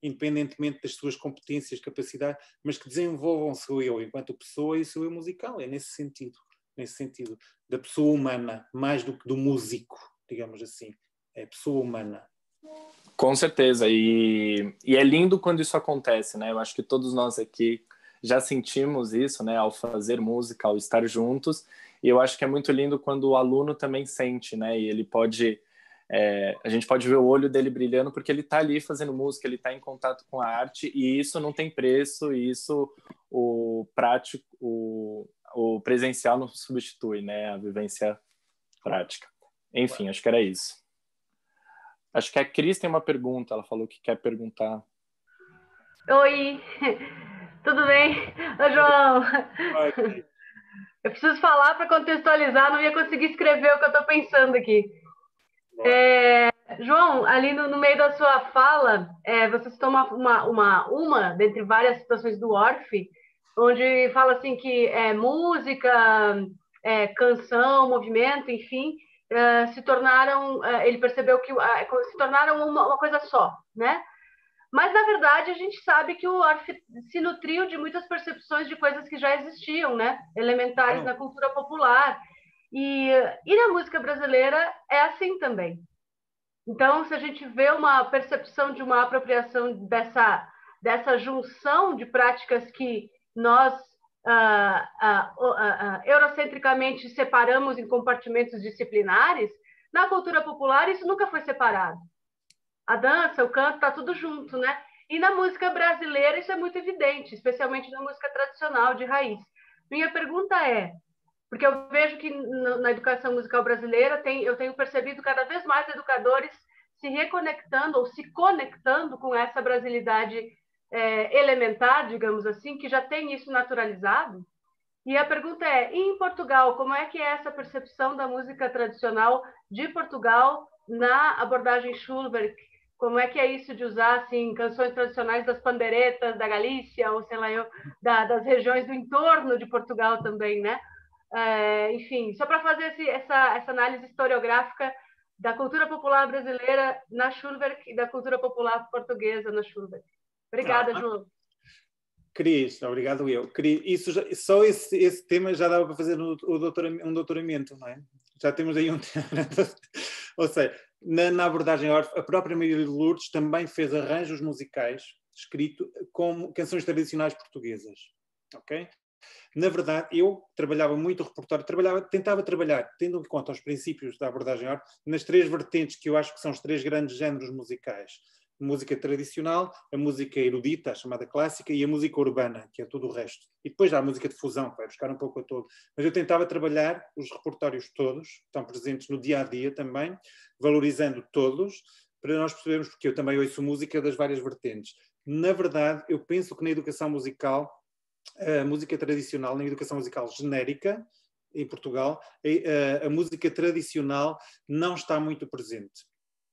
independentemente das suas competências, capacidade, mas que desenvolvam seu eu enquanto pessoa e seu eu musical, é nesse sentido, nesse sentido, da pessoa humana, mais do que do músico, digamos assim, é pessoa humana. Com certeza, e, e é lindo quando isso acontece, né? Eu acho que todos nós aqui já sentimos isso, né, ao fazer música, ao estar juntos, e eu acho que é muito lindo quando o aluno também sente, né, e ele pode é, a gente pode ver o olho dele brilhando porque ele está ali fazendo música, ele está em contato com a arte e isso não tem preço e isso o prático, o, o presencial não substitui, né? A vivência prática. Enfim, acho que era isso. Acho que a Cris tem uma pergunta, ela falou que quer perguntar. Oi, tudo bem? Oi, João. Oi, eu preciso falar para contextualizar, não ia conseguir escrever o que eu estou pensando aqui. É, João, ali no, no, meio da sua fala, é, você citou uma, uma, uma, uma, dentre várias situações do Orfe, onde fala assim que é, música, é, canção, movimento, enfim, é, se tornaram, é, ele percebeu que é, se tornaram uma, uma, coisa só, né? Mas, na verdade, a gente sabe que o Orfe se nutriu de muitas percepções de coisas que já existiam, né? Elementares na cultura popular, e, e na música brasileira é assim também. Então, se a gente vê uma percepção de uma apropriação dessa, dessa junção de práticas que nós ah, ah, ah, eurocentricamente separamos em compartimentos disciplinares, na cultura popular isso nunca foi separado. A dança, o canto, está tudo junto, né? E na música brasileira isso é muito evidente, especialmente na música tradicional de raiz. Minha pergunta é: porque eu vejo que na educação musical brasileira tem, eu tenho percebido cada vez mais educadores se reconectando ou se conectando com essa brasilidade é, elementar, digamos assim, que já tem isso naturalizado. E a pergunta é: em Portugal, como é que é essa percepção da música tradicional de Portugal na abordagem Schulberg? Como é que é isso de usar assim canções tradicionais das panderetas da Galícia ou sei lá eu da, das regiões do entorno de Portugal também, né? É, enfim, só para fazer esse, essa, essa análise historiográfica da cultura popular brasileira na Schulberg e da cultura popular portuguesa na Schulberg. Obrigada, ah, João. Cris, obrigado eu. Cris, isso já, só esse, esse tema já dava para fazer um, um doutoramento, não é? Já temos aí um tema. Ou seja, na, na abordagem a própria Maria de Lourdes também fez arranjos musicais escrito como canções tradicionais portuguesas, ok? Na verdade, eu trabalhava muito o repertório, trabalhava, tentava trabalhar, tendo em conta os princípios da abordagem arte, nas três vertentes que eu acho que são os três grandes géneros musicais. música tradicional, a música erudita, a chamada clássica, e a música urbana, que é tudo o resto. E depois há a música de fusão, que vai buscar um pouco a todo. Mas eu tentava trabalhar os repertórios todos, que estão presentes no dia a dia também, valorizando todos, para nós percebermos, porque eu também ouço música das várias vertentes. Na verdade, eu penso que na educação musical a música tradicional na educação musical genérica em Portugal, a, eh, a, música tradicional não está muito presente.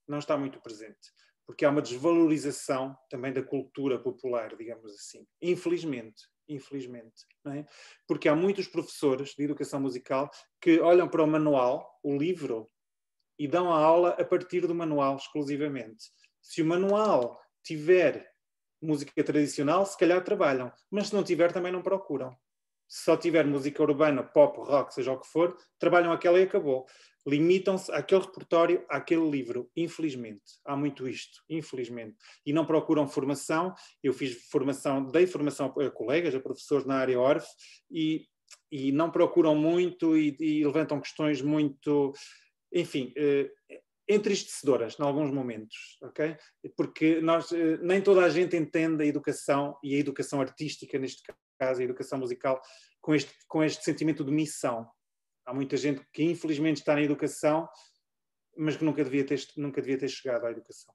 Não está muito presente. Porque há uma desvalorização também da cultura popular, digamos assim. Infelizmente. Infelizmente. É? Porque há muitos professores de educação musical que olham para o manual, o livro, e dão a aula a partir do manual exclusivamente. Se o manual tiver música tradicional, se calhar trabalham, mas se não tiver, também não procuram. Se só tiver música urbana, pop, rock, seja o que for, trabalham aquela e acabou. Limitam-se àquele repertório, àquele livro, infelizmente. Há muito isto, infelizmente. E não procuram formação. Eu fiz formação, dei formação a colegas, a professores na área ORF, e, e não procuram muito e, e levantam questões muito enfim, eh, entristecedoras em alguns momentos, ok? Porque nós eh, nem toda a gente entende a educação e a educação artística neste caso, a educação musical com este com este sentimento de missão. Há muita gente que infelizmente está na educação, mas que nunca devia ter nunca devia ter chegado à educação.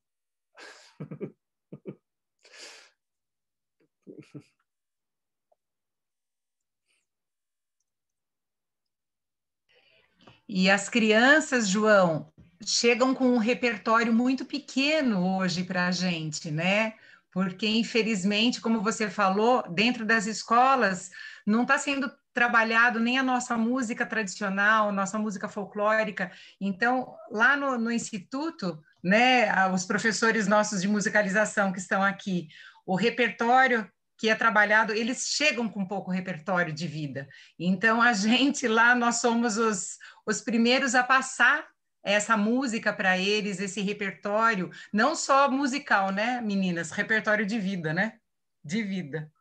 E as crianças, João, chegam com um repertório muito pequeno hoje para a gente, né? Porque, infelizmente, como você falou, dentro das escolas não está sendo trabalhado nem a nossa música tradicional, nossa música folclórica. Então, lá no, no Instituto, né, os professores nossos de musicalização que estão aqui, o repertório que é trabalhado, eles chegam com pouco repertório de vida. Então, a gente lá, nós somos os, os primeiros a passar essa música para eles, esse repertório, não só musical, né, meninas? Repertório de vida, né? De vida.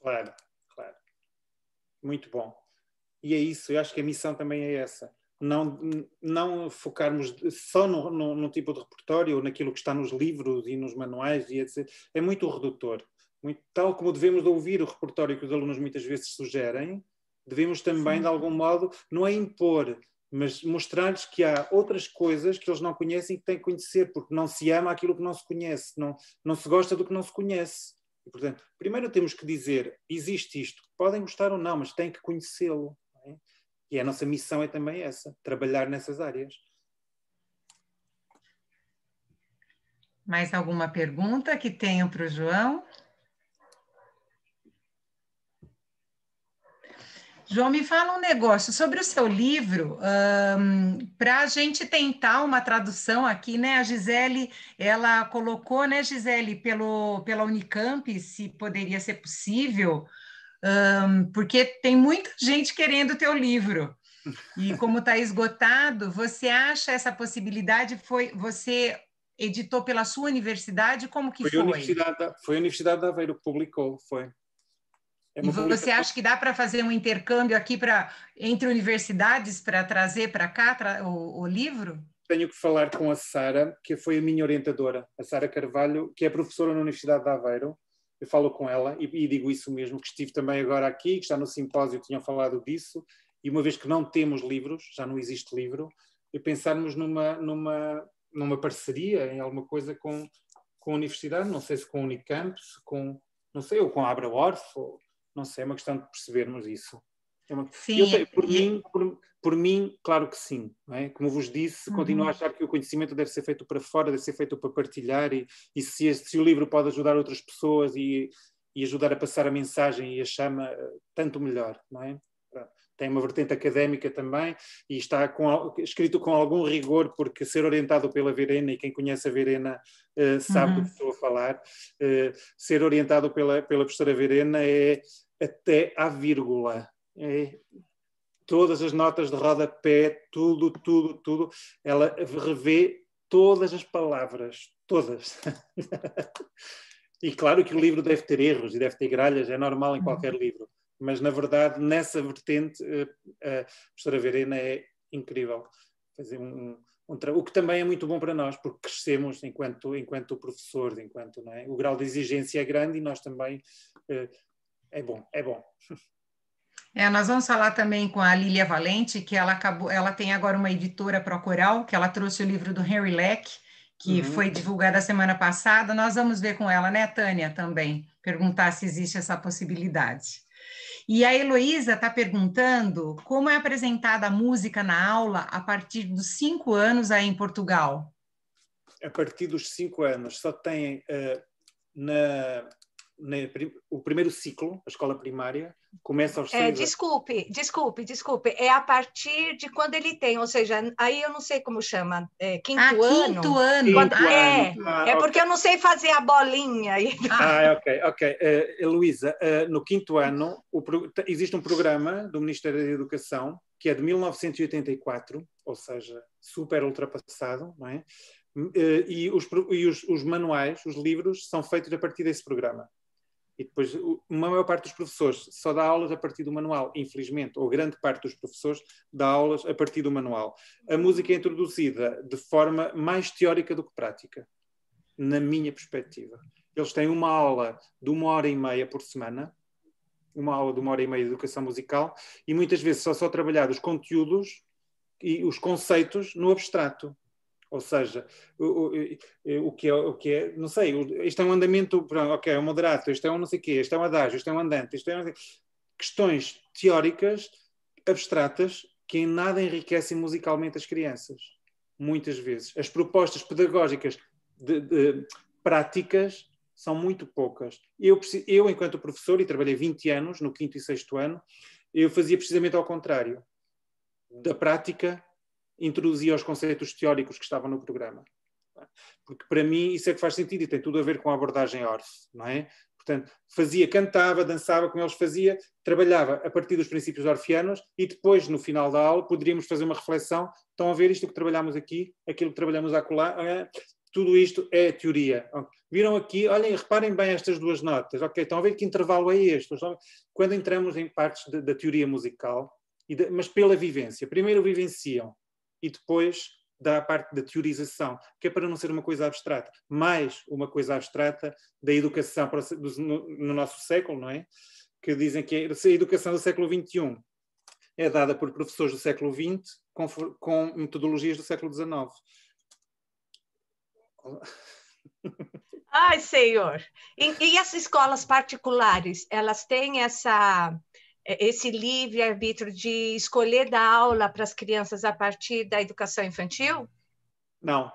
Claro, claro. Muito bom. E é isso, eu acho que a missão também é essa. Não, não focarmos só no, no, no tipo de repertório, ou naquilo que está nos livros e nos manuais e etc. É muito redutor. Muito, tal como devemos ouvir o repertório que os alunos muitas vezes sugerem, devemos também, Sim. de algum modo, não é impor, mas mostrar-lhes que há outras coisas que eles não conhecem que têm que conhecer, porque não se ama aquilo que não se conhece, não, não se gosta do que não se conhece. E, portanto, primeiro temos que dizer, existe isto, podem gostar ou não, mas têm que conhecê-lo. É? E a nossa missão é também essa, trabalhar nessas áreas. Mais alguma pergunta que tenham para o João? João, me fala um negócio sobre o seu livro, um, para a gente tentar uma tradução aqui, né? A Gisele, ela colocou, né, Gisele, pelo, pela Unicamp, se poderia ser possível, um, porque tem muita gente querendo o teu livro. E como está esgotado, você acha essa possibilidade? Foi você editou pela sua universidade? Como que foi? foi? A universidade, foi a Universidade Aveiro que publicou, foi. É e você acha que dá para fazer um intercâmbio aqui para entre universidades para trazer para cá tra o, o, livro? Tenho que falar com a Sara, que foi a minha orientadora, a Sara Carvalho, que é professora na Universidade de Aveiro. Eu falo com ela e, e digo isso mesmo, que estive também agora aqui, que está no simpósio, tinham falado disso. E uma vez que não temos livros, já não existe livro, e pensarmos numa, numa, numa parceria, em alguma coisa com, com a universidade, não sei se com a Unicamp, se com, não sei, ou com a Abra Orf, ou, não sei, é uma questão de percebermos isso. É uma... sim, eu, por, é- mim, por, por, mim, claro que sim. É? Como vos disse, uhum. continuo a achar que o conhecimento deve ser feito para fora, deve ser feito para partilhar, e, e se, se, o livro pode ajudar outras pessoas e, e, ajudar a passar a mensagem e a chama, eh, tanto melhor. Não é? tem uma vertente académica também e está com, escrito com algum rigor, porque ser orientado pela Verena, e quem conhece a Verena uh, sabe uhum. do que uhum. estou a falar, uh, ser orientado pela, pela professora Verena é até à vírgula. É, todas as notas de rodapé, tudo, tudo, tudo, ela revê todas as palavras, todas. e claro que o livro deve ter erros e deve ter gralhas, é normal em uhum. qualquer livro mas na verdade nessa vertente eh, a professora Verena é incrível. Fazer um, um, o que também é muito bom para nós, porque crescemos enquanto, enquanto professores, enquanto, não é? O grau de exigência é grande e nós também eh, é bom, é bom. É, nós vamos falar também com a Lília Valente, que ela acabou, ela tem agora uma editora para Coral, que ela trouxe o livro do Henry Leck, que uhum. foi divulgado a semana passada. Nós vamos ver com ela, né, Tânia, também, perguntar se existe essa possibilidade. E a Heloísa está perguntando como é apresentada a música na aula a partir dos cinco anos aí em Portugal. A partir dos cinco anos, só tem uh, na, né, o primeiro ciclo, a escola primária, começa aos é, seis é, Desculpe, desculpe, desculpe. É a partir de quando ele tem, ou seja, aí eu não sei como chama, é, quinto, ah, ano. quinto ano. Quinto ah, é, Ah, é, porque okay. eu não sei fazer a bolinha. Ah, é, ok, ok. Uh, eh, Luísa, uh, eh, no quinto ano pro... existe um programa do Ministério da Educação que é de 1984, ou seja, super ultrapassado, não é? Eh, e, os, e os, os manuais, os livros, são feitos a partir desse programa. E depois, uma maior parte dos professores só dá aulas a partir do manual, infelizmente, ou grande parte dos professores dá aulas a partir do manual. A música é introduzida de forma mais teórica do que prática, na minha perspectiva. Eles têm uma aula de uma hora e meia por semana, uma aula de uma hora e meia de educação musical, e muitas vezes só só trabalhar os conteúdos e os conceitos no abstrato. Ou seja, o, o, o, que, é, o que é, não sei, isto é um andamento, pronto, ok, é um moderato, isto é um não sei o quê, isto é um adágio, isto é um andante, isto é um, questões teóricas, abstratas, que em nada enriquecem musicalmente as crianças, muitas vezes. As propostas pedagógicas de, de práticas são muito poucas. Eu, eu, enquanto professor, e trabalhei 20 anos no quinto e sexto ano, eu fazia precisamente ao contrário. Da prática introduzia os conceitos teóricos que estavam no programa. Porque para mim isso é que faz sentido e tem tudo a ver com a abordagem ORF, não é? Portanto, fazia, cantava, dançava como eles fazia, trabalhava a partir dos princípios orfianos e depois, no final da aula, poderíamos fazer uma reflexão. Estão a ver isto que trabalhamos aqui, aquilo que trabalhamos acolá, é, tudo isto é teoria. Viram aqui, olhem, reparem bem estas duas notas, ok? Estão a ver que intervalo é este? Quando entramos em partes da, teoria musical, de, mas pela vivência. Primeiro vivenciam, e depois da parte da teorização, que é para não ser uma coisa abstrata, mais uma coisa abstrata da educação no nosso século, não é? Que dizem que é, a educação do século XXI é dada por professores do século XX com, com metodologias do século XIX. Ai, senhor! E, e as escolas particulares, elas têm essa é, esse livre-arbítrio de escolher dar aula para as crianças a partir da educação infantil? Não.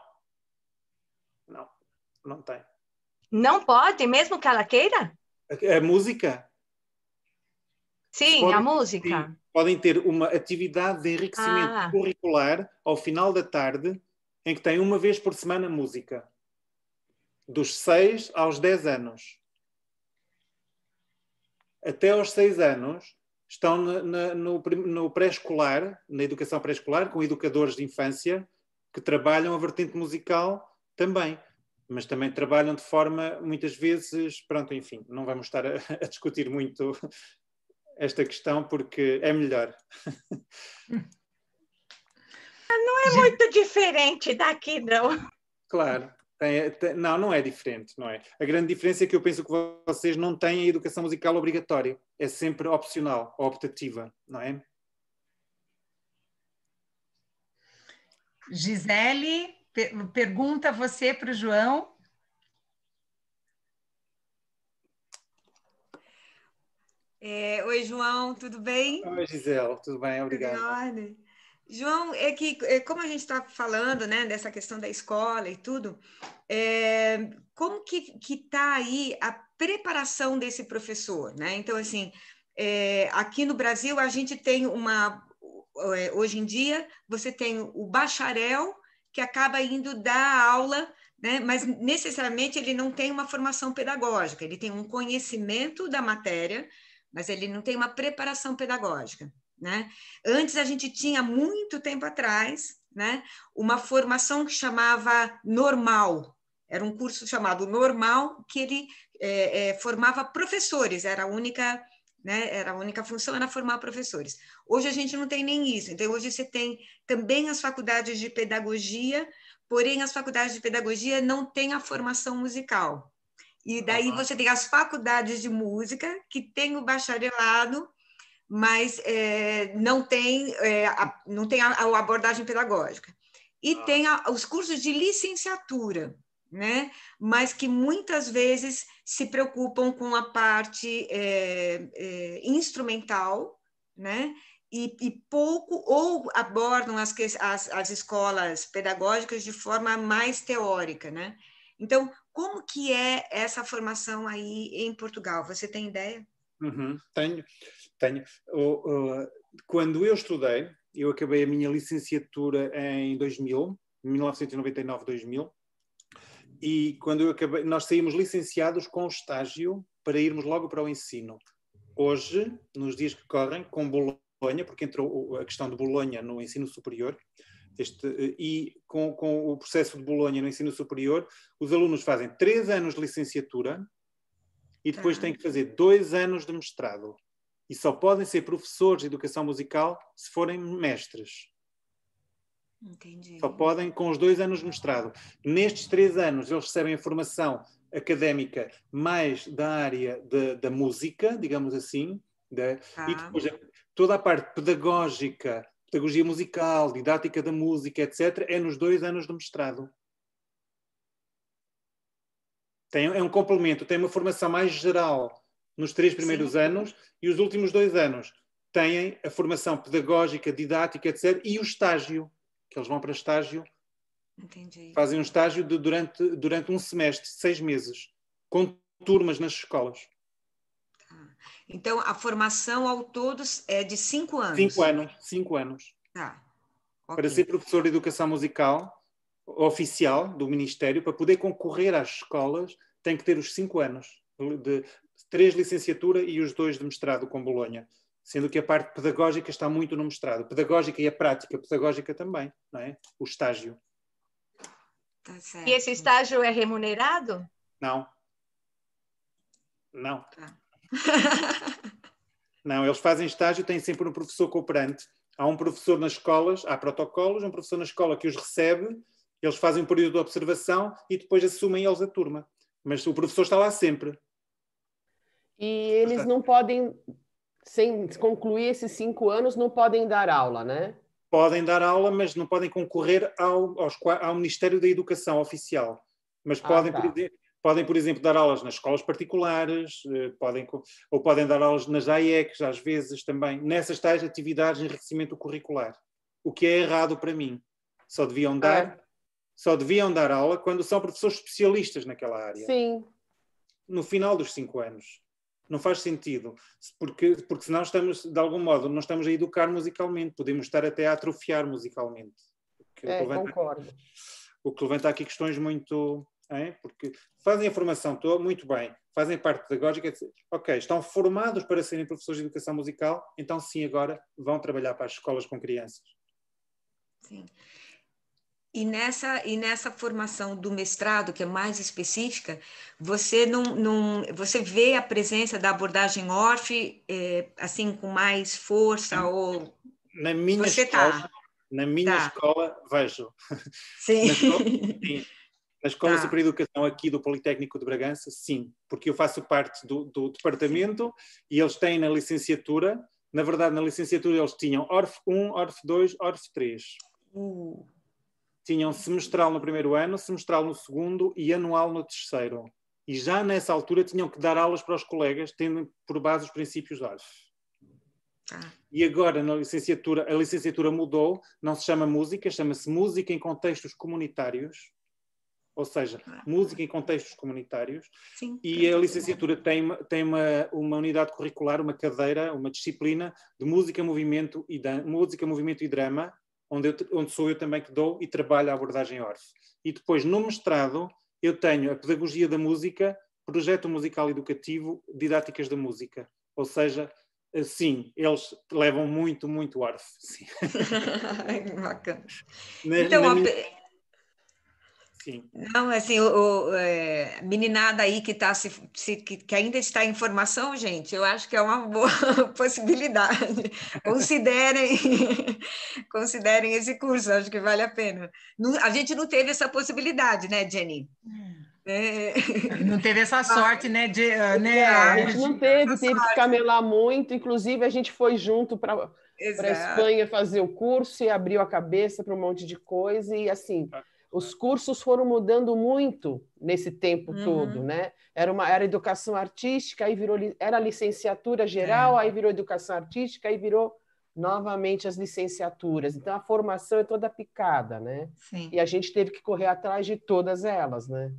Não, não tem. Não pode, mesmo que ela queira? É, é música. Sim, podem, a música. Sim, podem ter uma atividade de enriquecimento ah. curricular ao final da tarde, em que tem uma vez por semana música. Dos 6 aos 10 anos até aos seis anos, estão na, na, no, no pré-escolar, na educação pré-escolar, com educadores de infância que trabalham a vertente musical também, mas também trabalham de forma, muitas vezes, pronto, enfim, não vamos estar a, a discutir muito esta questão porque é melhor. Não é muito diferente daqui, não. Claro. Tem, tem, não, não é diferente, não é? A grande diferença é que eu penso que vocês não têm a educação musical obrigatória. É sempre opcional, optativa, não é? Gisele, per pergunta você para o João. É, oi, João, tudo bem? Oi, Gisele, tudo bem? Obrigado. Tudo João, é que é, como a gente está falando né, dessa questão da escola e tudo, é, como que está aí a preparação desse professor? Né? Então, assim, é, aqui no Brasil a gente tem uma. É, hoje em dia, você tem o bacharel que acaba indo dar aula, né? mas necessariamente ele não tem uma formação pedagógica, ele tem um conhecimento da matéria, mas ele não tem uma preparação pedagógica. Né? Antes a gente tinha muito tempo atrás né, uma formação que chamava normal. Era um curso chamado normal que ele é, é, formava professores. Era a única né, era a única função era formar professores. Hoje a gente não tem nem isso. Então hoje você tem também as faculdades de pedagogia, porém as faculdades de pedagogia não têm a formação musical. E daí uhum. você tem as faculdades de música que tem o bacharelado mas é, não tem, é, a, não tem a, a, abordagem pedagógica. E ah. tem a, os cursos de licenciatura, né? mas que muitas vezes se preocupam com a parte é, é instrumental, né? E, e, pouco ou abordam as, as, as escolas pedagógicas de forma mais teórica, né? Então, como que é essa formação aí em Portugal? Você tem ideia? Uhum, tenho, tenho. quando eu estudei, eu acabei a minha licenciatura em 2000, 1999-2000, e quando eu acabei, nós saímos licenciados com estágio para irmos logo para o ensino. Hoje, nos dias que correm, com Bolonha, porque entrou a questão de Bolonha no ensino superior, este, e com, com o processo de Bolonha no ensino superior, os alunos fazem três anos de licenciatura, e depois têm que fazer dois anos de mestrado. E só podem ser professores de educação musical se forem mestres. Entendi. Só podem com os dois anos de mestrado. Nestes três anos, eles recebem a formação académica mais da área de, da música, digamos assim, de, ah. e tá. depois toda a parte pedagógica, pedagogia musical, didática da música, etc., é nos dois anos de mestrado. Tem, é um complemento, tem uma formação mais geral nos três primeiros Sim. anos e os últimos dois anos têm a formação pedagógica, didática, etc. E o estágio, que eles vão para estágio. Entendi. Fazem um estágio de, durante, durante um semestre, seis meses, com turmas nas escolas. Tá. Então, a formação ao todos é de cinco anos? Cinco anos. Cinco anos. Tá. Okay. Para ser professor de educação musical, oficial do Ministério, para poder concorrer às escolas, tem que ter os cinco anos de três licenciatura e os dois de mestrado com Bolonha, sendo que a parte pedagógica está muito no mestrado, pedagógica e a prática pedagógica também, não é? O estágio. Tá e esse estágio é remunerado? Não. Não. Tá. não, eles fazem estágio, têm sempre um professor cooperante. Há um professor nas escolas, há protocolos, um professor na escola que os recebe eles fazem um período de observação e depois assumem eles a turma. Mas o professor está lá sempre. E eles não podem, sem concluir esses cinco anos, não podem dar aula, né? Podem dar aula, mas não podem concorrer ao, aos, ao Ministério da Educação oficial. Mas ah, podem, tá. Podem, por exemplo, dar aulas nas escolas particulares, eh, podem, ou podem dar aulas nas AIECs, às vezes também, nessas tais atividades de enriquecimento curricular. O que é errado para mim. Só deviam ah, é? dar só deviam dar aula quando são professores especialistas naquela área. Sim. No final dos cinco anos. Não faz sentido, porque, porque senão estamos, de algum modo, não estamos a educar musicalmente, podemos estar até a atrofiar musicalmente. Que é, levanta, concordo. O que levanta aqui questões muito. Hein? Porque fazem a formação toda, muito bem, fazem parte pedagógica, ok, estão formados para serem professores de educação musical, então sim, agora vão trabalhar para as escolas com crianças. Sim. E nessa, e nessa formação do mestrado, que é mais específica, você não, não você vê a presença da abordagem ORF eh, assim com mais força ou na minha você tá. escola, tá. na minha tá. escola vejo. Sim. Na escola, sim. Na Escola tá. Superior de Educação aqui do Politécnico de Bragança, sim, porque eu faço parte do, do departamento sim. e eles têm na licenciatura, na verdade na licenciatura eles tinham ORF 1, ORF 2, ORF 3. Uh tinham semestral no primeiro ano, semestral no segundo e anual no terceiro. E já nessa altura tinham que dar aulas para os colegas, tendo por base os princípios da ALF. Ah. E agora na licenciatura, a licenciatura mudou, não se chama música, chama-se música em contextos comunitários, ou seja, ah. música em contextos comunitários. Sim, e a licenciatura tem, tem uma, uma unidade curricular, uma cadeira, uma disciplina de música, movimento e música, movimento e drama, onde, eu, onde sou eu também que dou e trabalho a abordagem ORF. E depois, no mestrado, eu tenho a pedagogia da música, projeto musical educativo, didáticas da música. Ou seja, eh, sim, eles levam muito, muito ORF. Sim. então, na minha... Eh, Sim. Não, é assim, o, o é, meninada aí que, tá se, se que, que, ainda está em formação, gente, eu acho que é uma boa possibilidade. Considerem, considerem esse curso, acho que vale a pena. Não, a gente não teve essa possibilidade, né, Jenny? Hum. É. Não teve essa sorte, né? De, ah, né? É, a gente não teve, teve que camelar muito. Inclusive, a gente foi junto para a Espanha fazer o curso e abriu a cabeça para um monte de coisa. E assim, ah os cursos foram mudando muito nesse tempo uhum. todo, né? Era uma era educação artística, aí virou era licenciatura geral, é. aí virou educação artística, aí virou novamente as licenciaturas. Então a formação é toda picada, né? Sim. E a gente teve que correr atrás de todas elas, né?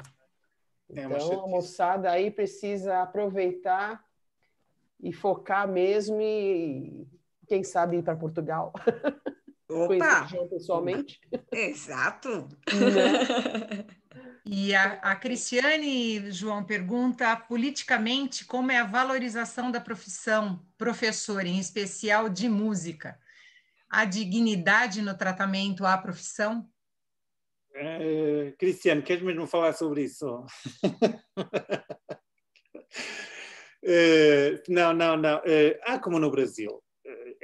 É, então a moçada aí precisa aproveitar e focar mesmo e quem sabe ir para Portugal. Opa! João pessoalmente. Exato. Né? e a, a Cristiane, João, pergunta politicamente como é a valorização da profissão professor, em especial de música. Há dignidade no tratamento à profissão? É, Cristiane, quer queres mesmo falar sobre isso? É, não, não, não. É, há como no Brasil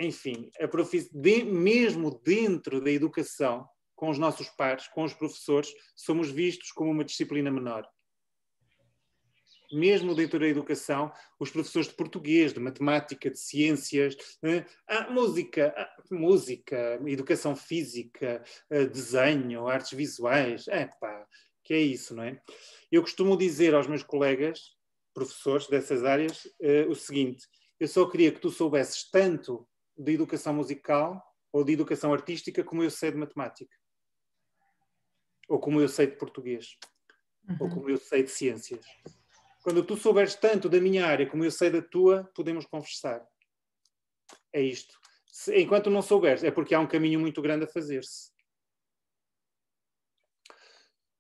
enfim, a de, mesmo dentro da educação, com os nossos pares, com os professores, somos vistos como uma disciplina menor. Mesmo dentro da educação, os professores de português, de matemática, de ciências, eh, música, música, educação física, eh, desenho, artes visuais, é pá, que é isso, não é? Eu costumo dizer aos meus colegas, professores dessas áreas, eh, o seguinte: eu só queria que tu soubesses tanto de educação musical ou de educação artística como eu sei de matemática, ou como eu sei de português, uhum. ou como eu sei de ciências. Quando tu souberes tanto da minha área como eu sei da tua, podemos conversar. É isto. Se, enquanto não souberes, é porque há um caminho muito grande a fazer-se.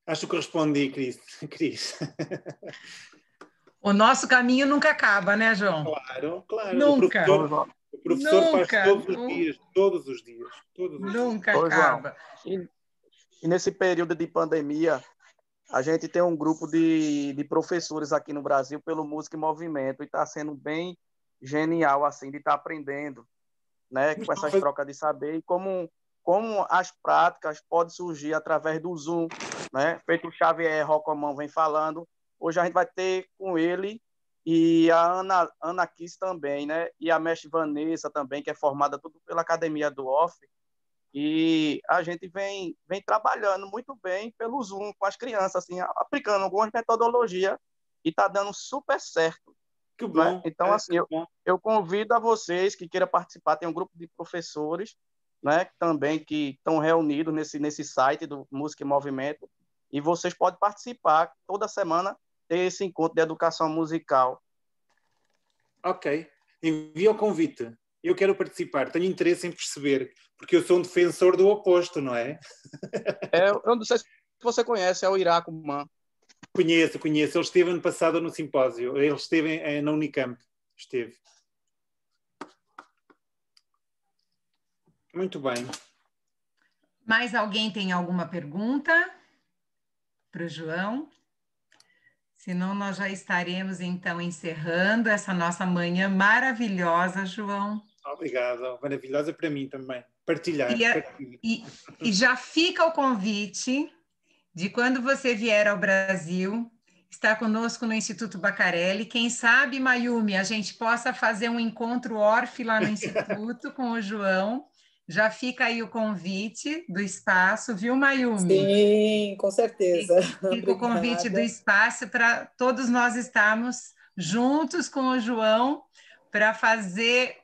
Acho que respondi, Cris. Cris. O nosso caminho nunca acaba, né, João? Claro, claro. Nunca. O professor, professor nunca, faz todos os dias, todos os dias. Todos os nunca dias. acaba. E, e nesse período de pandemia, a gente tem um grupo de, de professores aqui no Brasil pelo Música e Movimento e está sendo bem genial assim de estar tá aprendendo, né, com essas trocas de saber e como como as práticas podem surgir através do Zoom, né? Feito o Xavier Rocomão vem falando, hoje a gente vai ter com ele e a Ana, Ana Kiss também, né? E a mestre Vanessa também, que é formada tudo pela Academia do OFF. E a gente vem, vem trabalhando muito bem pelo Zoom com as crianças, assim, aplicando algumas metodologias e está dando super certo. Que né? bom. Né? Então, é, assim, eu, bom. eu convido a vocês que queiram participar, tem um grupo de professores né, também que estão reunidos nesse, nesse site do Música e Movimento, e vocês podem participar toda semana ter esse encontro de educação musical. Ok. Envia o convite. Eu quero participar, tenho interesse em perceber, porque eu sou um defensor do oposto, não é? é eu é não sei se você conhece, é o Iracumã. Conheço, conheço. Ele esteve ano passado no simpósio. Ele esteve em, eh, na Unicamp. Esteve. Muito bem. Mais alguém tem alguma pergunta para o João? Senão nós já estaremos então encerrando essa nossa manhã maravilhosa, João. Obrigado, maravilhosa para mim também. Partilhar. E, a, e, e já fica o convite de quando você vier ao Brasil, está conosco no Instituto Bacarelli. Quem sabe, Mayumi, a gente possa fazer um encontro ORF lá no Instituto com o João. Já fica aí o convite do espaço, viu, Mayumi? Sim, com certeza. Fica o convite do espaço para todos nós estarmos juntos com o João para fazer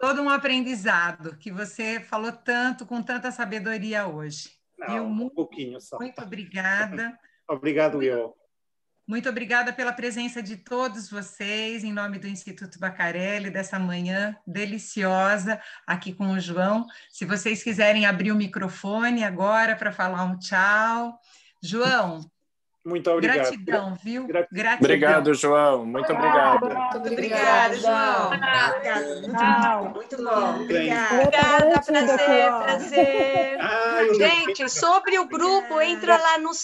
todo um aprendizado que você falou tanto, com tanta sabedoria hoje. Não, um pouquinho só. Muito obrigada. Obrigado, eu. Muito obrigada pela presença de todos vocês, em nome do Instituto Bacarelli, dessa manhã deliciosa aqui com o João. Se vocês quiserem abrir o microfone agora para falar um tchau. João. Muito obrigado. Gratidão, viu? Gratidão. Obrigado, João. Muito obrigado. Muito obrigado, João. obrigado. Muito bom. Obrigada, prazer, prazer. Gente, sobre o grupo, entra lá no